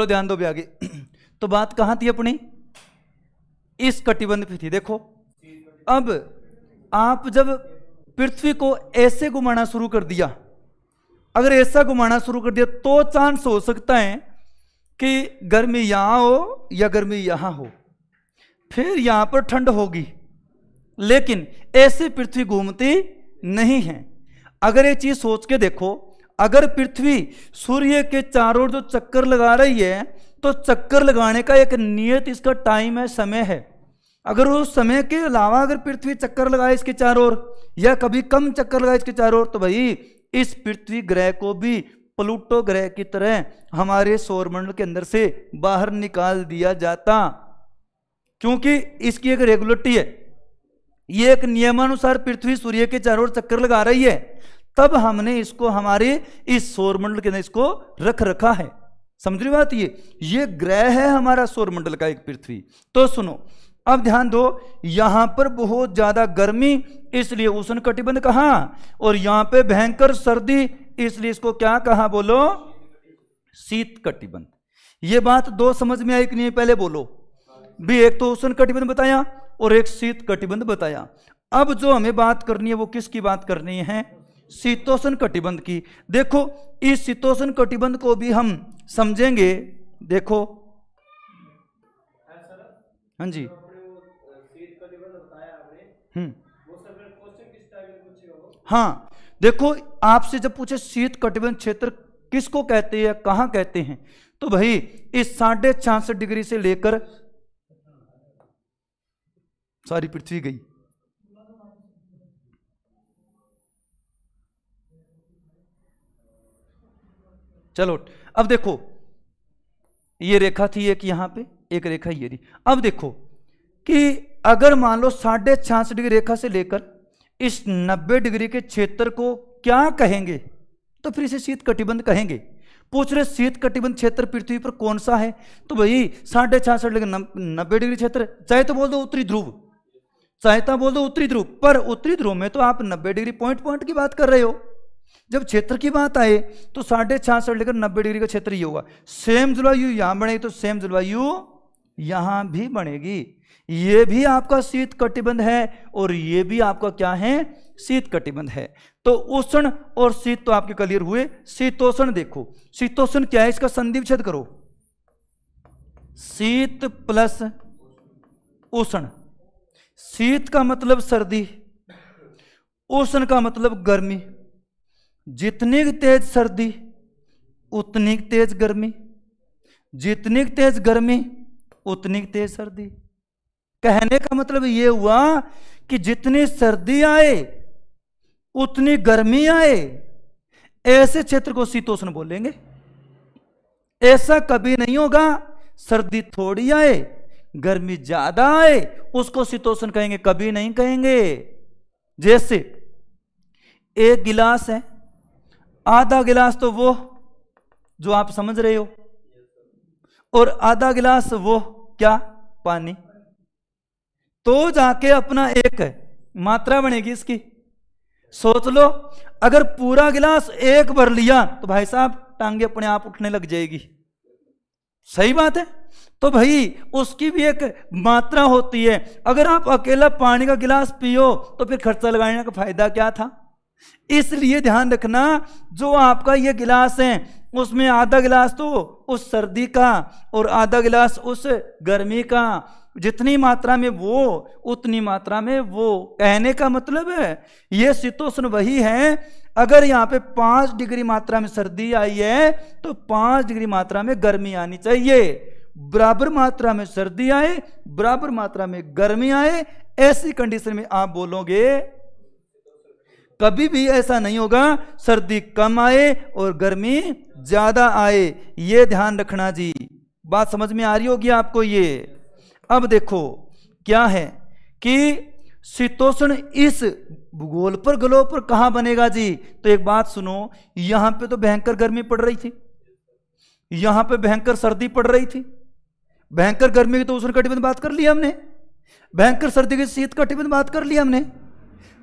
ध्यान दो भी आगे तो बात कहां थी अपनी इस कटिबंध पे थी देखो अब आप जब पृथ्वी को ऐसे घुमाना शुरू कर दिया अगर ऐसा घुमाना शुरू कर दिया तो चांस हो सकता है कि गर्मी यहां हो या गर्मी यहां हो फिर यहां पर ठंड होगी लेकिन ऐसे पृथ्वी घूमती नहीं है अगर ये चीज़ सोच के देखो अगर पृथ्वी सूर्य के चारों जो चक्कर लगा रही है तो चक्कर लगाने का एक नियत इसका टाइम है समय है अगर उस समय के अलावा अगर पृथ्वी चक्कर लगाए इसके चारों ओर या कभी कम चक्कर लगाए इसके चारों ओर तो भाई इस पृथ्वी ग्रह को भी प्लूटो ग्रह की तरह हमारे सौरमंडल के अंदर से बाहर निकाल दिया जाता क्योंकि इसकी एक रेगुलरिटी है ये एक नियमानुसार पृथ्वी सूर्य के चारों ओर चक्कर लगा रही है तब हमने इसको हमारे इस सौरमंडल के अंदर इसको रख रखा है समझ रही बात ये ये ग्रह है हमारा सौरमंडल का एक पृथ्वी तो सुनो अब ध्यान दो यहां पर बहुत ज़्यादा गर्मी इसलिए उष्ण कटिबंध कहा और यहां पे भयंकर सर्दी इसलिए इसको क्या कहा बोलो शीत कटिबंध ये बात दो समझ में आई कि नहीं पहले बोलो भी एक तो उष्ण कटिबंध बताया और एक शीत कटिबंध बताया अब जो हमें बात करनी है वो किसकी बात करनी है शीतोषण कटिबंध की देखो इस शीतोषण कटिबंध को भी हम समझेंगे देखो हाँ जी हाँ देखो आपसे जब पूछे शीत कटिबंध क्षेत्र किसको कहते हैं कहाँ कहते हैं तो भाई इस साढ़े छियासठ डिग्री से लेकर सारी पृथ्वी गई चलो अब देखो ये रेखा थी एक यहां पे एक रेखा ये थी अब देखो कि अगर मान लो साढ़े छियासठ डिग्री रेखा से लेकर इस 90 डिग्री के क्षेत्र को क्या कहेंगे तो फिर इसे शीत कटिबंध कहेंगे पूछ रहे शीत कटिबंध क्षेत्र पृथ्वी पर कौन सा है तो भाई साढ़े छियासठ लेकिन नब्बे डिग्री क्षेत्र चाहे तो बोल दो उत्तरी ध्रुव चाहे तो बोल दो उत्तरी ध्रुव पर उत्तरी ध्रुव में तो आप नब्बे डिग्री पॉइंट पॉइंट की बात कर रहे हो जब क्षेत्र की बात आए तो साढ़े छियासठ लेकर नब्बे डिग्री का क्षेत्र ही होगा सेम जलवायु यहां बनेगी तो सेम जलवायु यहां भी बनेगी ये भी आपका शीत कटिबंध है और ये भी आपका क्या है शीत कटिबंध है तो उष्ण और शीत तो आपके क्लियर हुए शीतोषण देखो शीतोषण क्या है इसका संधि विच्छेद करो शीत प्लस उष्ण शीत का मतलब सर्दी उष्ण का मतलब गर्मी जितनी तेज सर्दी उतनी तेज गर्मी जितनी तेज गर्मी उतनी तेज सर्दी कहने का मतलब ये हुआ कि जितनी सर्दी आए उतनी गर्मी आए ऐसे क्षेत्र को शीतोष्ण बोलेंगे ऐसा कभी नहीं होगा सर्दी थोड़ी आए गर्मी ज्यादा आए उसको शीतोष्ण कहेंगे कभी नहीं कहेंगे जैसे एक गिलास है आधा गिलास तो वो जो आप समझ रहे हो और आधा गिलास वो क्या पानी तो जाके अपना एक मात्रा बनेगी इसकी सोच लो अगर पूरा गिलास एक भर लिया तो भाई साहब टांगे अपने आप उठने लग जाएगी सही बात है तो भाई उसकी भी एक मात्रा होती है अगर आप अकेला पानी का गिलास पियो तो फिर खर्चा लगाने का फायदा क्या था इसलिए ध्यान रखना जो आपका ये गिलास है उसमें आधा गिलास तो उस सर्दी का और आधा गिलास उस गर्मी का जितनी मात्रा में वो उतनी मात्रा में वो कहने का मतलब है ये शीतोष्ण वही है अगर यहाँ पे पांच डिग्री मात्रा में सर्दी आई है तो पांच डिग्री मात्रा में गर्मी आनी चाहिए बराबर मात्रा में सर्दी आए बराबर मात्रा में गर्मी आए ऐसी कंडीशन में आप बोलोगे कभी भी ऐसा नहीं होगा सर्दी कम आए और गर्मी ज्यादा आए ये ध्यान रखना जी बात समझ में आ रही होगी आपको ये अब देखो क्या है कि शीतोष्ण इस भूगोल पर ग्लोब पर कहा बनेगा जी तो एक बात सुनो यहां पे तो भयंकर गर्मी पड़ रही थी यहां पे भयंकर सर्दी पड़ रही थी भयंकर गर्मी की तो उष्ण कटिबंध बात कर ली हमने भयंकर सर्दी की शीत कटिबंध बात कर ली हमने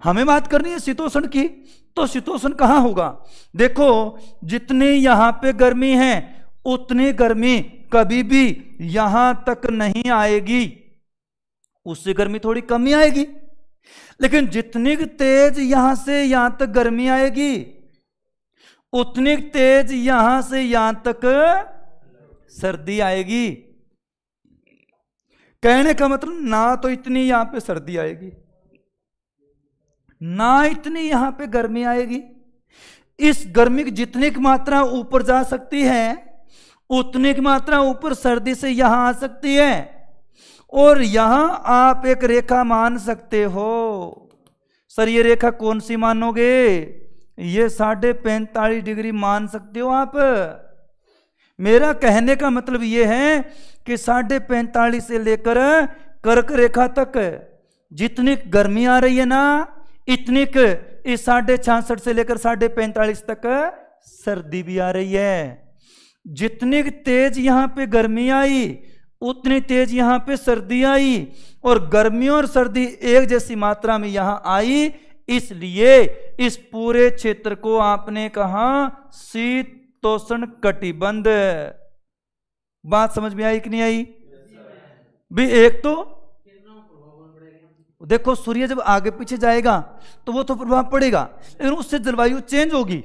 हमें बात करनी है शीतोषण की तो शीतोषण कहां होगा देखो जितनी यहां पे गर्मी है उतनी गर्मी कभी भी यहां तक नहीं आएगी उससे गर्मी थोड़ी कमी आएगी लेकिन जितनी तेज यहां से यहां तक गर्मी आएगी उतनी तेज यहां से यहां तक सर्दी आएगी कहने का मतलब ना तो इतनी यहां पे सर्दी आएगी ना इतनी यहां पे गर्मी आएगी इस गर्मी की जितनी मात्रा ऊपर जा सकती है उतनी की मात्रा ऊपर सर्दी से यहां आ सकती है और यहां आप एक रेखा मान सकते हो सर ये रेखा कौन सी मानोगे ये साढ़े पैंतालीस डिग्री मान सकते हो आप मेरा कहने का मतलब ये है कि साढ़े पैंतालीस से लेकर कर्क रेखा तक जितनी गर्मी आ रही है ना इतनी इस साढ़े छियासठ से लेकर साढ़े पैंतालीस तक सर्दी भी आ रही है जितनी तेज यहाँ पे गर्मी आई उतनी तेज यहाँ पे सर्दी आई और गर्मी और सर्दी एक जैसी मात्रा में यहाँ आई इसलिए इस पूरे क्षेत्र को आपने कहा शीतोषण कटिबंध बात समझ में आई कि नहीं आई भी एक तो देखो सूर्य जब आगे पीछे जाएगा तो वो तो प्रभाव पड़ेगा लेकिन उससे जलवायु चेंज होगी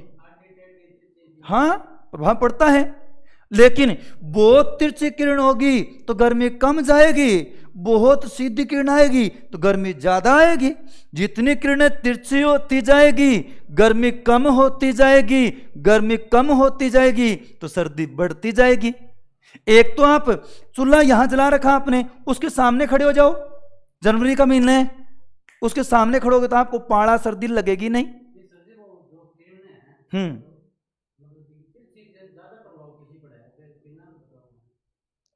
हाँ प्रभाव पड़ता है लेकिन बहुत तिरछी किरण होगी तो गर्मी कम जाएगी बहुत सीधी किरण आएगी तो गर्मी ज़्यादा आएगी जितनी किरणें तिरछी होती जाएगी गर्मी कम होती जाएगी गर्मी कम होती जाएगी तो सर्दी बढ़ती जाएगी एक तो आप चूल्हा यहां जला रखा आपने उसके सामने खड़े हो जाओ जनवरी का महीना है उसके सामने खड़े हो गए तो आपको पाड़ा सर्दी लगेगी नहीं हम्म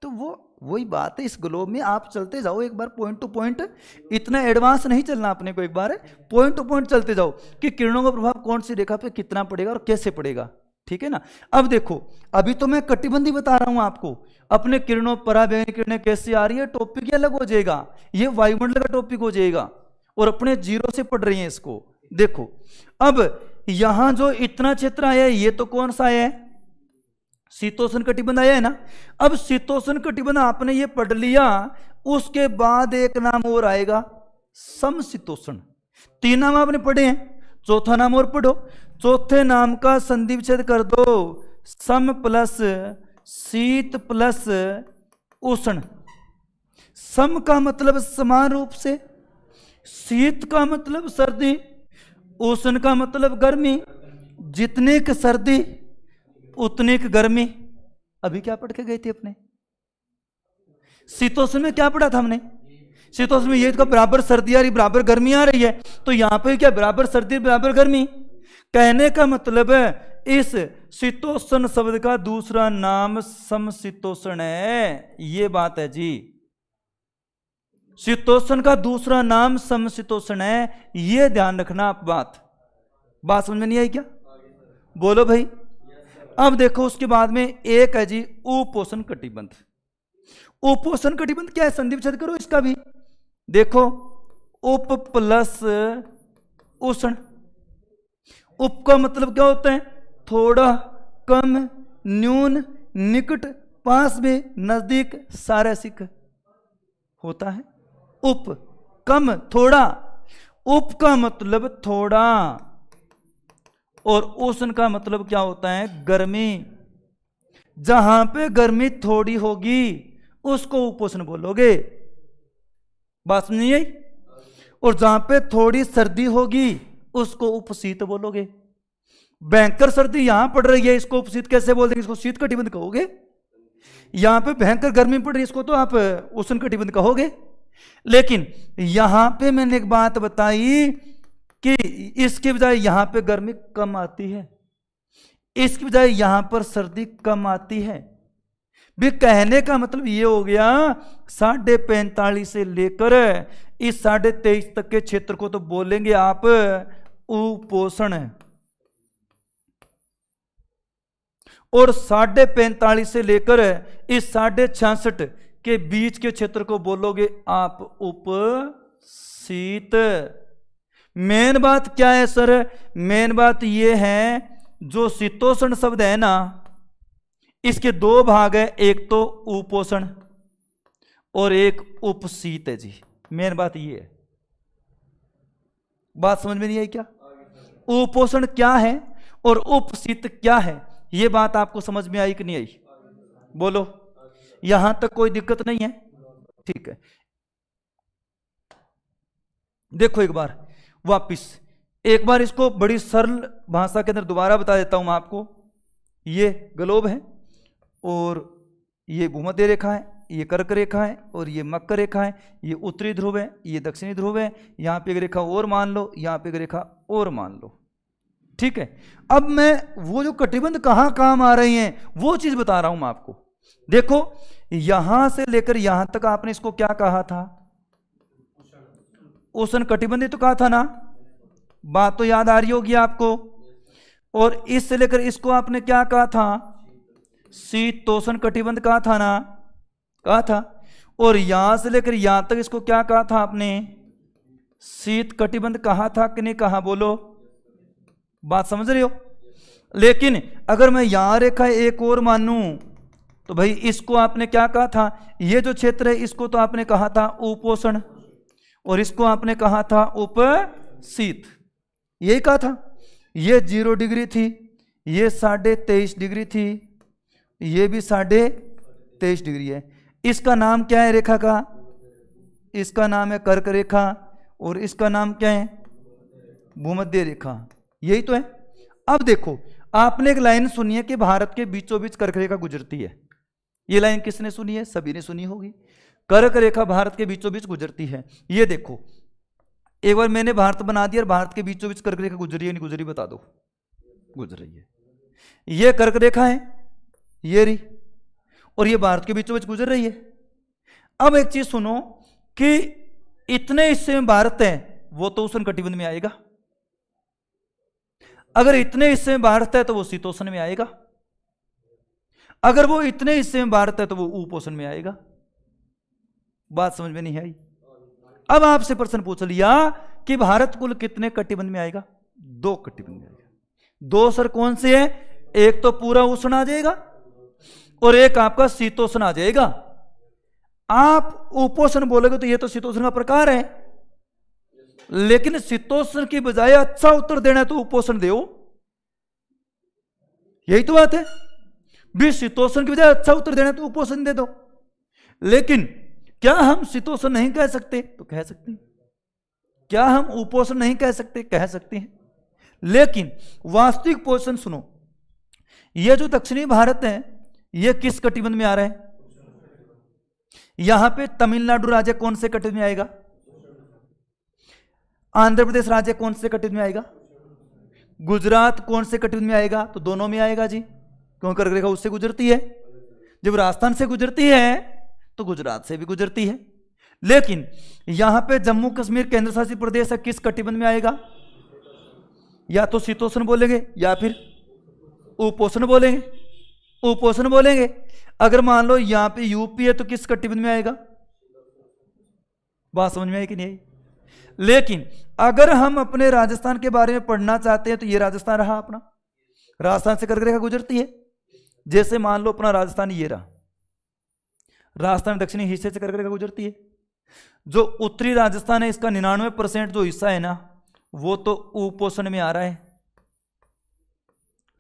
तो वो वही बात है इस ग्लोब में आप चलते जाओ एक बार पॉइंट टू पॉइंट इतना एडवांस नहीं चलना अपने को एक बार पॉइंट टू पॉइंट चलते जाओ कि किरणों का प्रभाव कौन सी रेखा पे कितना पड़ेगा और कैसे पड़ेगा ठीक है ना अब देखो अभी तो मैं कटिबंधी बता रहा हूं आपको अपने किरणों पराबैंगनी किरणें कैसे आ रही है टॉपिक अलग हो जाएगा ये वायुमंडल का टॉपिक हो जाएगा और अपने जीरो से पढ़ रही है इसको देखो अब यहां जो इतना क्षेत्र आया है ये तो कौन सा है शीतोषण कटिबंध आया है ना अब शीतोषण कटिबंध आपने ये पढ़ लिया उसके बाद एक नाम और आएगा समशीतोषण तीन नाम आपने पढ़े हैं चौथा नाम और पढ़ो चौथे नाम का संधि विच्छेद कर दो सम प्लस शीत प्लस उष्ण सम का मतलब समान रूप से शीत का मतलब सर्दी उष्ण का मतलब गर्मी जितने के सर्दी उतने की गर्मी अभी क्या पढ़ के गए थे अपने शीतोष्ण में क्या पढ़ा था हमने शीतोष्ण में ये तो बराबर सर्दी आ रही बराबर गर्मी आ रही है तो यहां पर क्या बराबर सर्दी बराबर गर्मी कहने का मतलब है इस शीतोषण शब्द का दूसरा नाम समशीतोषण है ये बात है जी शीतोषण का दूसरा नाम समशीतोषण है ये ध्यान रखना आप बात बात समझ में नहीं आई क्या बोलो भाई अब देखो उसके बाद में एक है जी उपोषण कटिबंध उपोषण कटिबंध क्या है संधि विच्छेद करो इसका भी देखो उप प्लस उष्ण उप का मतलब क्या होता है थोड़ा कम न्यून निकट पास में नजदीक सारे सिख होता है उप कम थोड़ा उप का मतलब थोड़ा और उष्ण का मतलब क्या होता है गर्मी जहां पे गर्मी थोड़ी होगी उसको उपोषण बोलोगे बात समझिए और जहां पे थोड़ी सर्दी होगी उसको उपशीत बोलोगे भयंकर सर्दी यहां पड़ रही है इसको उपशीत कैसे बोल देंगे इसको शीत कटिबंध कहोगे यहां पे भयंकर गर्मी पड़ रही है इसको तो आप उष्ण कटिबंध कहोगे लेकिन यहां पे मैंने एक बात बताई कि इसके बजाय यहां पे गर्मी कम आती है इसके बजाय यहां पर सर्दी कम आती है भी कहने का मतलब ये हो गया साढ़े पैंतालीस से लेकर इस साढ़े तेईस तक के क्षेत्र को तो बोलेंगे आप उपोषण है और साढ़े पैंतालीस से लेकर इस साढ़े छियासठ के बीच के क्षेत्र को बोलोगे आप उप शीत मेन बात क्या है सर मेन बात ये है जो शीतोषण शब्द है ना इसके दो भाग है एक तो उपोषण और एक उपशीत है जी मेन बात ये है बात समझ में नहीं आई क्या उपोषण क्या है और उपशीत क्या है ये बात आपको समझ में आई कि नहीं आई बोलो यहां तक कोई दिक्कत नहीं है ठीक है देखो एक बार वापिस एक बार इसको बड़ी सरल भाषा के अंदर दोबारा बता देता हूं मैं आपको ये ग्लोब है और ये भूमध्य रेखा है ये कर्क रेखा है और ये मकर रेखा है ये उत्तरी ध्रुव है ये दक्षिणी ध्रुव है यहां पे एक रेखा और मान लो यहां पे एक रेखा और मान लो ठीक है अब मैं वो जो कटिबंध कहाँ काम आ रहे हैं वो चीज़ बता रहा हूं मैं आपको देखो यहां से लेकर यहां तक आपने इसको क्या कहा था उष्ण कटिबंधीय तो कहा था ना बात तो याद आ रही होगी आपको और इससे लेकर इसको आपने क्या कहा था शीतोषण कटिबंध कहा था ना कहा था और यहां से लेकर यहां तक इसको क्या कहा था आपने शीत कटिबंध कहा था कि नहीं कहा बोलो बात समझ रहे हो लेकिन अगर मैं यहां रेखा एक और मानू तो भाई इसको आपने क्या कहा था ये जो क्षेत्र है इसको तो आपने कहा था उपोषण और इसको आपने कहा था उपशीत यही कहा था ये जीरो डिग्री थी ये साढ़े तेईस डिग्री थी ये भी साढ़े तेईस डिग्री है इसका नाम क्या है रेखा का इसका नाम है कर्क रेखा और इसका नाम क्या है भूमध्य रेखा यही तो है अब देखो आपने एक लाइन सुनी है कि भारत के बीचों बीच कर्क रेखा गुजरती है ये लाइन किसने सुनी है सभी ने सुनी होगी कर्क रेखा भारत के बीचों बीच गुजरती है ये देखो एक बार मैंने भारत बना दिया और भारत के बीचों बीच कर्क रेखा गुजरी है नहीं गुजरी बता दो गुजर रही है ये कर्क रेखा है ये रही और ये भारत के बीचों बीच गुजर रही है अब एक चीज सुनो कि इतने हिस्से में भारत है वो तो उसन कटिबंध में आएगा अगर इतने हिस्से में भारत है तो वो शीतोषण में आएगा अगर वो इतने हिस्से में भारत है तो वो उपोषण में आएगा बात समझ में नहीं आई अब आपसे प्रश्न पूछ लिया कि भारत कुल कितने कटिबंध में आएगा दो कटिबंध में आएगा दो सर कौन से है एक तो पूरा उष्ण आ जाएगा और एक आपका शीतोष्ण आ जाएगा आप उपोषण बोलोगे तो ये तो शीतोष्ण का प्रकार है लेकिन शीतोष्ण की बजाय अच्छा उत्तर देना है तो उपोषण दे यही तो बात है भी शीतोषण की बजाय अच्छा उत्तर देना है तो उपोषण दे दो लेकिन क्या हम शीतोष्ण नहीं कह सकते तो कह सकते हैं क्या हम उपोषण नहीं कह सकते कह सकते हैं लेकिन वास्तविक पोषण सुनो ये जो दक्षिणी भारत है ये किस कटिबंध में आ रहा है यहां पे तमिलनाडु राज्य कौन से कटिबंध में आएगा आंध्र प्रदेश राज्य कौन से कटिबंध में आएगा गुजरात कौन से कटिबंध में आएगा तो दोनों में आएगा जी क्योंकि कर्क रेखा उससे गुजरती है जब राजस्थान से गुजरती है तो गुजरात से भी गुजरती है लेकिन यहां पे जम्मू कश्मीर केंद्र शासित प्रदेश है किस कटिबंध में आएगा या तो शीतोषण बोलेंगे या फिर उपोषण बोलेंगे उपोषण बोलेंगे अगर मान लो यहां पे यूपी है तो किस कटिबंध में आएगा बात समझ में आई कि नहीं लेकिन अगर हम अपने राजस्थान के बारे में पढ़ना चाहते हैं तो ये राजस्थान रहा अपना राजस्थान से करके रेखा गुजरती है जैसे मान लो अपना राजस्थान ये रहा राजस्थान दक्षिणी हिस्से से करके गुजरती है जो उत्तरी राजस्थान है इसका निन्यानवे परसेंट जो हिस्सा है ना वो तो उपोषण में आ रहा है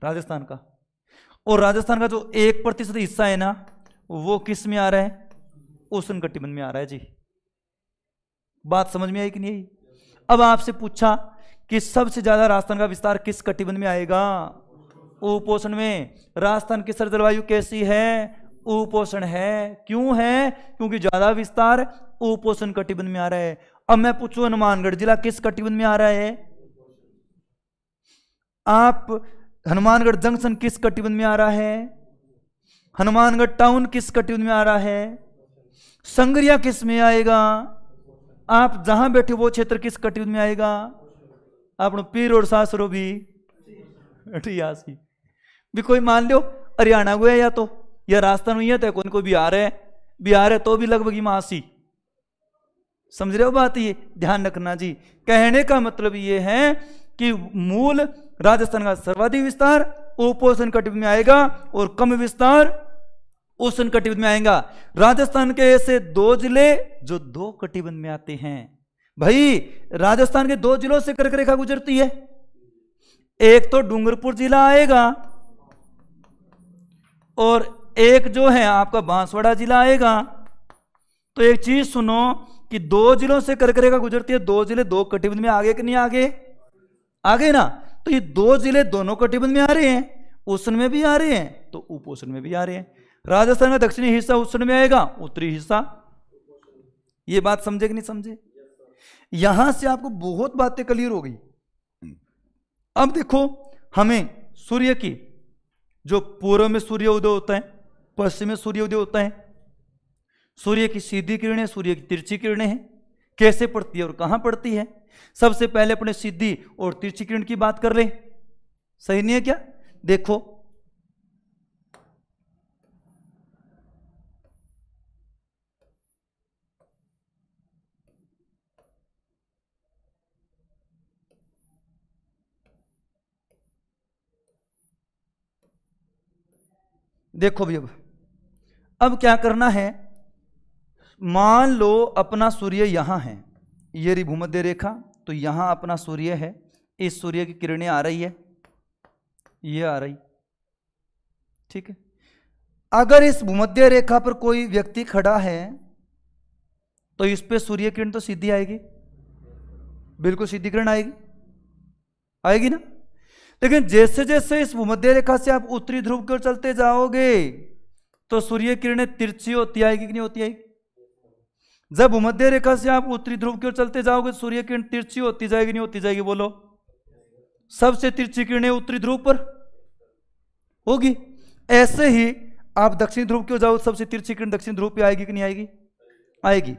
राजस्थान का और राजस्थान का जो एक प्रतिशत हिस्सा है ना वो किस में आ रहा है उष्ण कटिबंध में आ रहा है जी बात समझ में आई कि नहीं अब आपसे पूछा कि सबसे ज्यादा राजस्थान का विस्तार किस कटिबंध में आएगा उपोषण में राजस्थान की सर जलवायु कैसी है उपोषण है क्यों है क्योंकि ज्यादा विस्तार उपोषण कटिबंध में आ रहा है अब मैं पूछू हनुमानगढ़ जिला किस कटिबंध में आ रहा है आप हनुमानगढ़ जंक्शन किस कटिबंध में आ रहा है हनुमानगढ़ टाउन किस कटिबंध में आ रहा है संगरिया किस में आएगा आप जहां बैठे वो क्षेत्र किस कटिबंध में आएगा आप पीर और सासरो भी भी कोई मान लो हरियाणा को है या तो यह रास्ता नहीं है तो आ बिहार है बिहार है तो भी लगभग मासी समझ रहे हो बात ये ध्यान रखना जी कहने का मतलब ये है कि मूल राजस्थान का सर्वाधिक विस्तार उपोषण कटिबंध में आएगा और कम विस्तार उष्ण कटिबंध में आएगा राजस्थान के ऐसे दो जिले जो दो कटिबंध में आते हैं भाई राजस्थान के दो जिलों से कर्क रेखा गुजरती है एक तो डूंगरपुर जिला आएगा और एक जो है आपका बांसवाड़ा जिला आएगा तो एक चीज सुनो कि दो जिलों से का गुजरती है दो जिले दो कटिबंध में आगे कि नहीं आगे आगे ना तो ये दो जिले दोनों कटिबंध में आ रहे हैं उष्ण में भी आ रहे हैं तो उप में भी आ रहे हैं राजस्थान का दक्षिणी हिस्सा उष्ण में आएगा उत्तरी हिस्सा ये बात समझे कि नहीं समझे यहां से आपको बहुत बातें क्लियर हो गई अब देखो हमें सूर्य की जो पूर्व में सूर्य उदय होता है पश्चिम में उदय होता है सूर्य की सीधी किरणें सूर्य की तिरछी किरणें हैं कैसे पड़ती है और कहां पड़ती है सबसे पहले अपने सीधी और तिरछी किरण की बात कर ले सही नहीं है क्या देखो देखो भी अब अब क्या करना है मान लो अपना सूर्य यहां है ये भूमध्य रेखा तो यहां अपना सूर्य है इस सूर्य की किरणें आ रही है ये आ रही ठीक है अगर इस भूमध्य रेखा पर कोई व्यक्ति खड़ा है तो इस पर सूर्य किरण तो सीधी आएगी बिल्कुल सीधी किरण आएगी आएगी ना लेकिन जैसे जैसे इस भूमध्य रेखा से आप उत्तरी ध्रुव की ओर चलते जाओगे तो सूर्य किरणें तिरछी होती आएगी कि नहीं होती आएगी जब भूमध्य रेखा से आप उत्तरी ध्रुव की ओर चलते जाओगे सूर्य किरण तिरछी होती जाएगी नहीं होती जाएगी बोलो सबसे तिरछी किरणें उत्तरी ध्रुव पर होगी ऐसे ही आप दक्षिण ध्रुव की ओर जाओ सबसे तिरछी किरण दक्षिण ध्रुव पे आएगी कि नहीं आएगी आएगी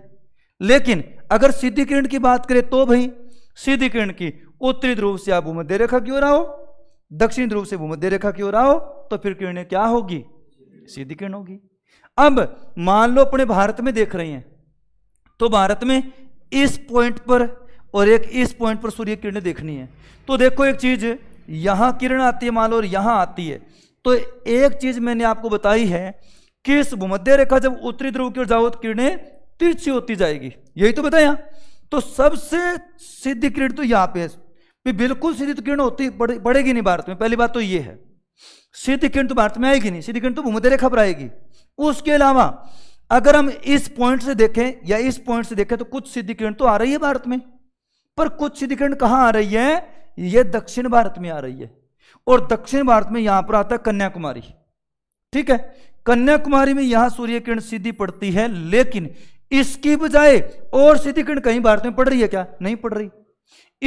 लेकिन अगर सीधी किरण की बात करें तो भाई सीधी किरण की उत्तरी ध्रुव से आप भूमध्य रेखा की ओर आओ दक्षिण ध्रुव से भूमध्य रेखा की ओर आओ तो फिर किरणें क्या होगी सीधी किरण होगी अब मान लो अपने भारत में देख रहे हैं तो भारत में इस पॉइंट पर और एक इस पॉइंट पर सूर्य किरणें देखनी है तो देखो एक चीज यहां किरण आती है मान लो और यहां आती है तो एक चीज मैंने आपको बताई है कि इस भूमध्य रेखा जब उत्तरी ध्रुव की ओर जाओ तो किरणें तिरछी होती जाएगी यही तो बताया तो सबसे सीधी किरण तो यहां पर बिल्कुल सीधी तो किरण होती बढ़ेगी नहीं भारत में पहली बात तो ये है सीधी किरण तो भारत में आएगी नहीं सिद्धिकिण तो भूमध्य रेखा पर आएगी उसके अलावा अगर हम इस पॉइंट से देखें या इस पॉइंट से देखें तो कुछ सिद्धिकिण किरण तो आ रही है भारत में पर कुछ सिद्धिकिण किरण आ रही है यह दक्षिण भारत में आ रही है और दक्षिण भारत में यहां पर आता है कन्याकुमारी ठीक है कन्याकुमारी में यहां सूर्य किरण सीधी पड़ती है लेकिन इसकी बजाय और सिद्धिकिण कहीं भारत में पड़ रही है क्या नहीं पड़ रही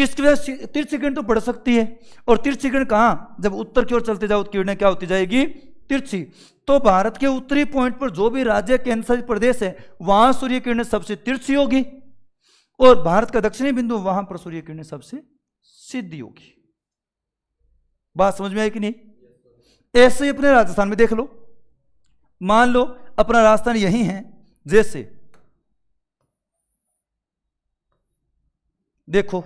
इसकी वजह तीर्थ किरण तो बढ़ सकती है और तीर्थ किरण कहाँ जब उत्तर की ओर चलते जाओ किरणें क्या होती जाएगी तिरछी तो भारत के उत्तरी पॉइंट पर जो भी राज्य केंद्र प्रदेश है वहां सूर्य किरणें सबसे तिरछी होगी और भारत का दक्षिणी बिंदु वहां पर सूर्य किरणें सबसे सीधी होगी बात समझ में आई कि नहीं ऐसे ही अपने राजस्थान में देख लो मान लो अपना राजस्थान यही है जैसे देखो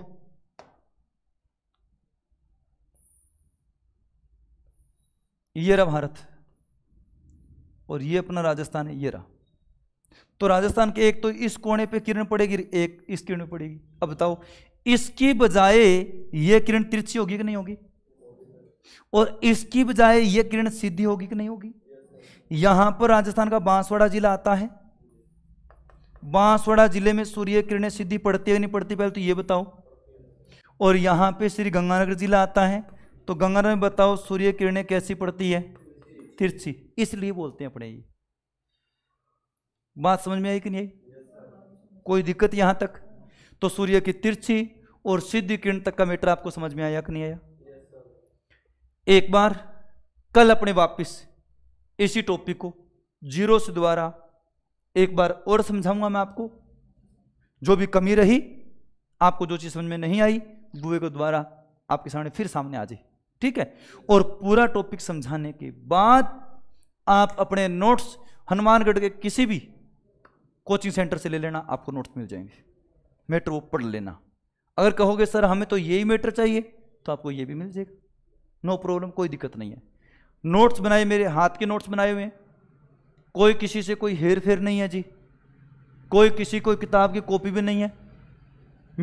ये रहा भारत और ये अपना राजस्थान है ये रहा तो राजस्थान के एक तो इस कोने पे किरण पड़ेगी एक इस किरण में पड़ेगी अब बताओ इसकी बजाय ये किरण तिरछी होगी कि नहीं होगी और इसकी बजाय ये किरण सीधी होगी कि नहीं होगी यहां पर राजस्थान का बांसवाड़ा जिला आता है बांसवाड़ा जिले में सूर्य किरणें सीधी पड़ती है नहीं पड़ती पहले तो ये बताओ और यहां पे श्री गंगानगर जिला आता है तो गंगा में बताओ सूर्य किरणें कैसी पड़ती है तिरछी इसलिए बोलते हैं अपने ये बात समझ में आई कि नहीं आई कोई दिक्कत यहां तक तो सूर्य की तिरछी और सिद्ध किरण तक का मीटर आपको समझ में आया कि नहीं आया एक बार कल अपने वापिस इसी टॉपिक को जीरो से दोबारा एक बार और समझाऊंगा मैं आपको जो भी कमी रही आपको जो चीज़ समझ में नहीं आई बुए को दोबारा आपके सामने फिर सामने आ जाए ठीक है और पूरा टॉपिक समझाने के बाद आप अपने नोट्स हनुमानगढ़ के किसी भी कोचिंग सेंटर से ले लेना आपको नोट्स मिल जाएंगे मैटर वो पढ़ लेना अगर कहोगे सर हमें तो यही मैटर चाहिए तो आपको ये भी मिल जाएगा नो प्रॉब्लम कोई दिक्कत नहीं है नोट्स बनाए मेरे हाथ के नोट्स बनाए हुए हैं कोई किसी से कोई हेर फेर नहीं है जी कोई किसी कोई किताब की कॉपी भी नहीं है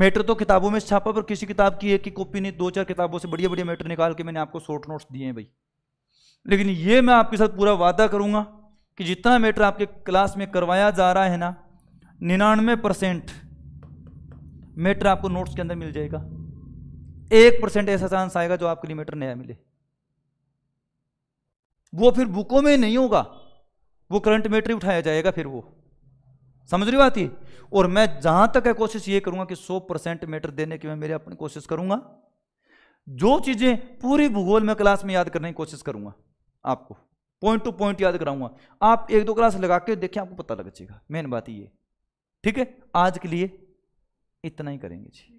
मेटर तो किताबों में छापा पर किसी किताब की एक ही कॉपी नहीं दो चार किताबों से बढ़िया बढ़िया मेटर निकाल के मैंने आपको शॉर्ट नोट्स दिए हैं भाई लेकिन ये मैं आपके साथ पूरा वादा करूंगा कि जितना मेटर आपके क्लास में करवाया जा रहा है ना निन्यानवे परसेंट मेटर आपको नोट्स के अंदर मिल जाएगा एक परसेंट ऐसा चांस आएगा जो आपके लिए मेटर नया मिले वो फिर बुकों में नहीं होगा वो करंट मेटर उठाया जाएगा फिर वो समझ रही बात ही और मैं जहां तक है कोशिश ये करूंगा कि 100 परसेंट मैटर देने की मैं मेरे अपनी कोशिश करूंगा जो चीजें पूरी भूगोल में क्लास में याद करने की कोशिश करूंगा आपको पॉइंट टू पॉइंट याद कराऊंगा आप एक दो क्लास लगा के देखें आपको पता लग जाएगा मेन बात ये ठीक है आज के लिए इतना ही करेंगे जी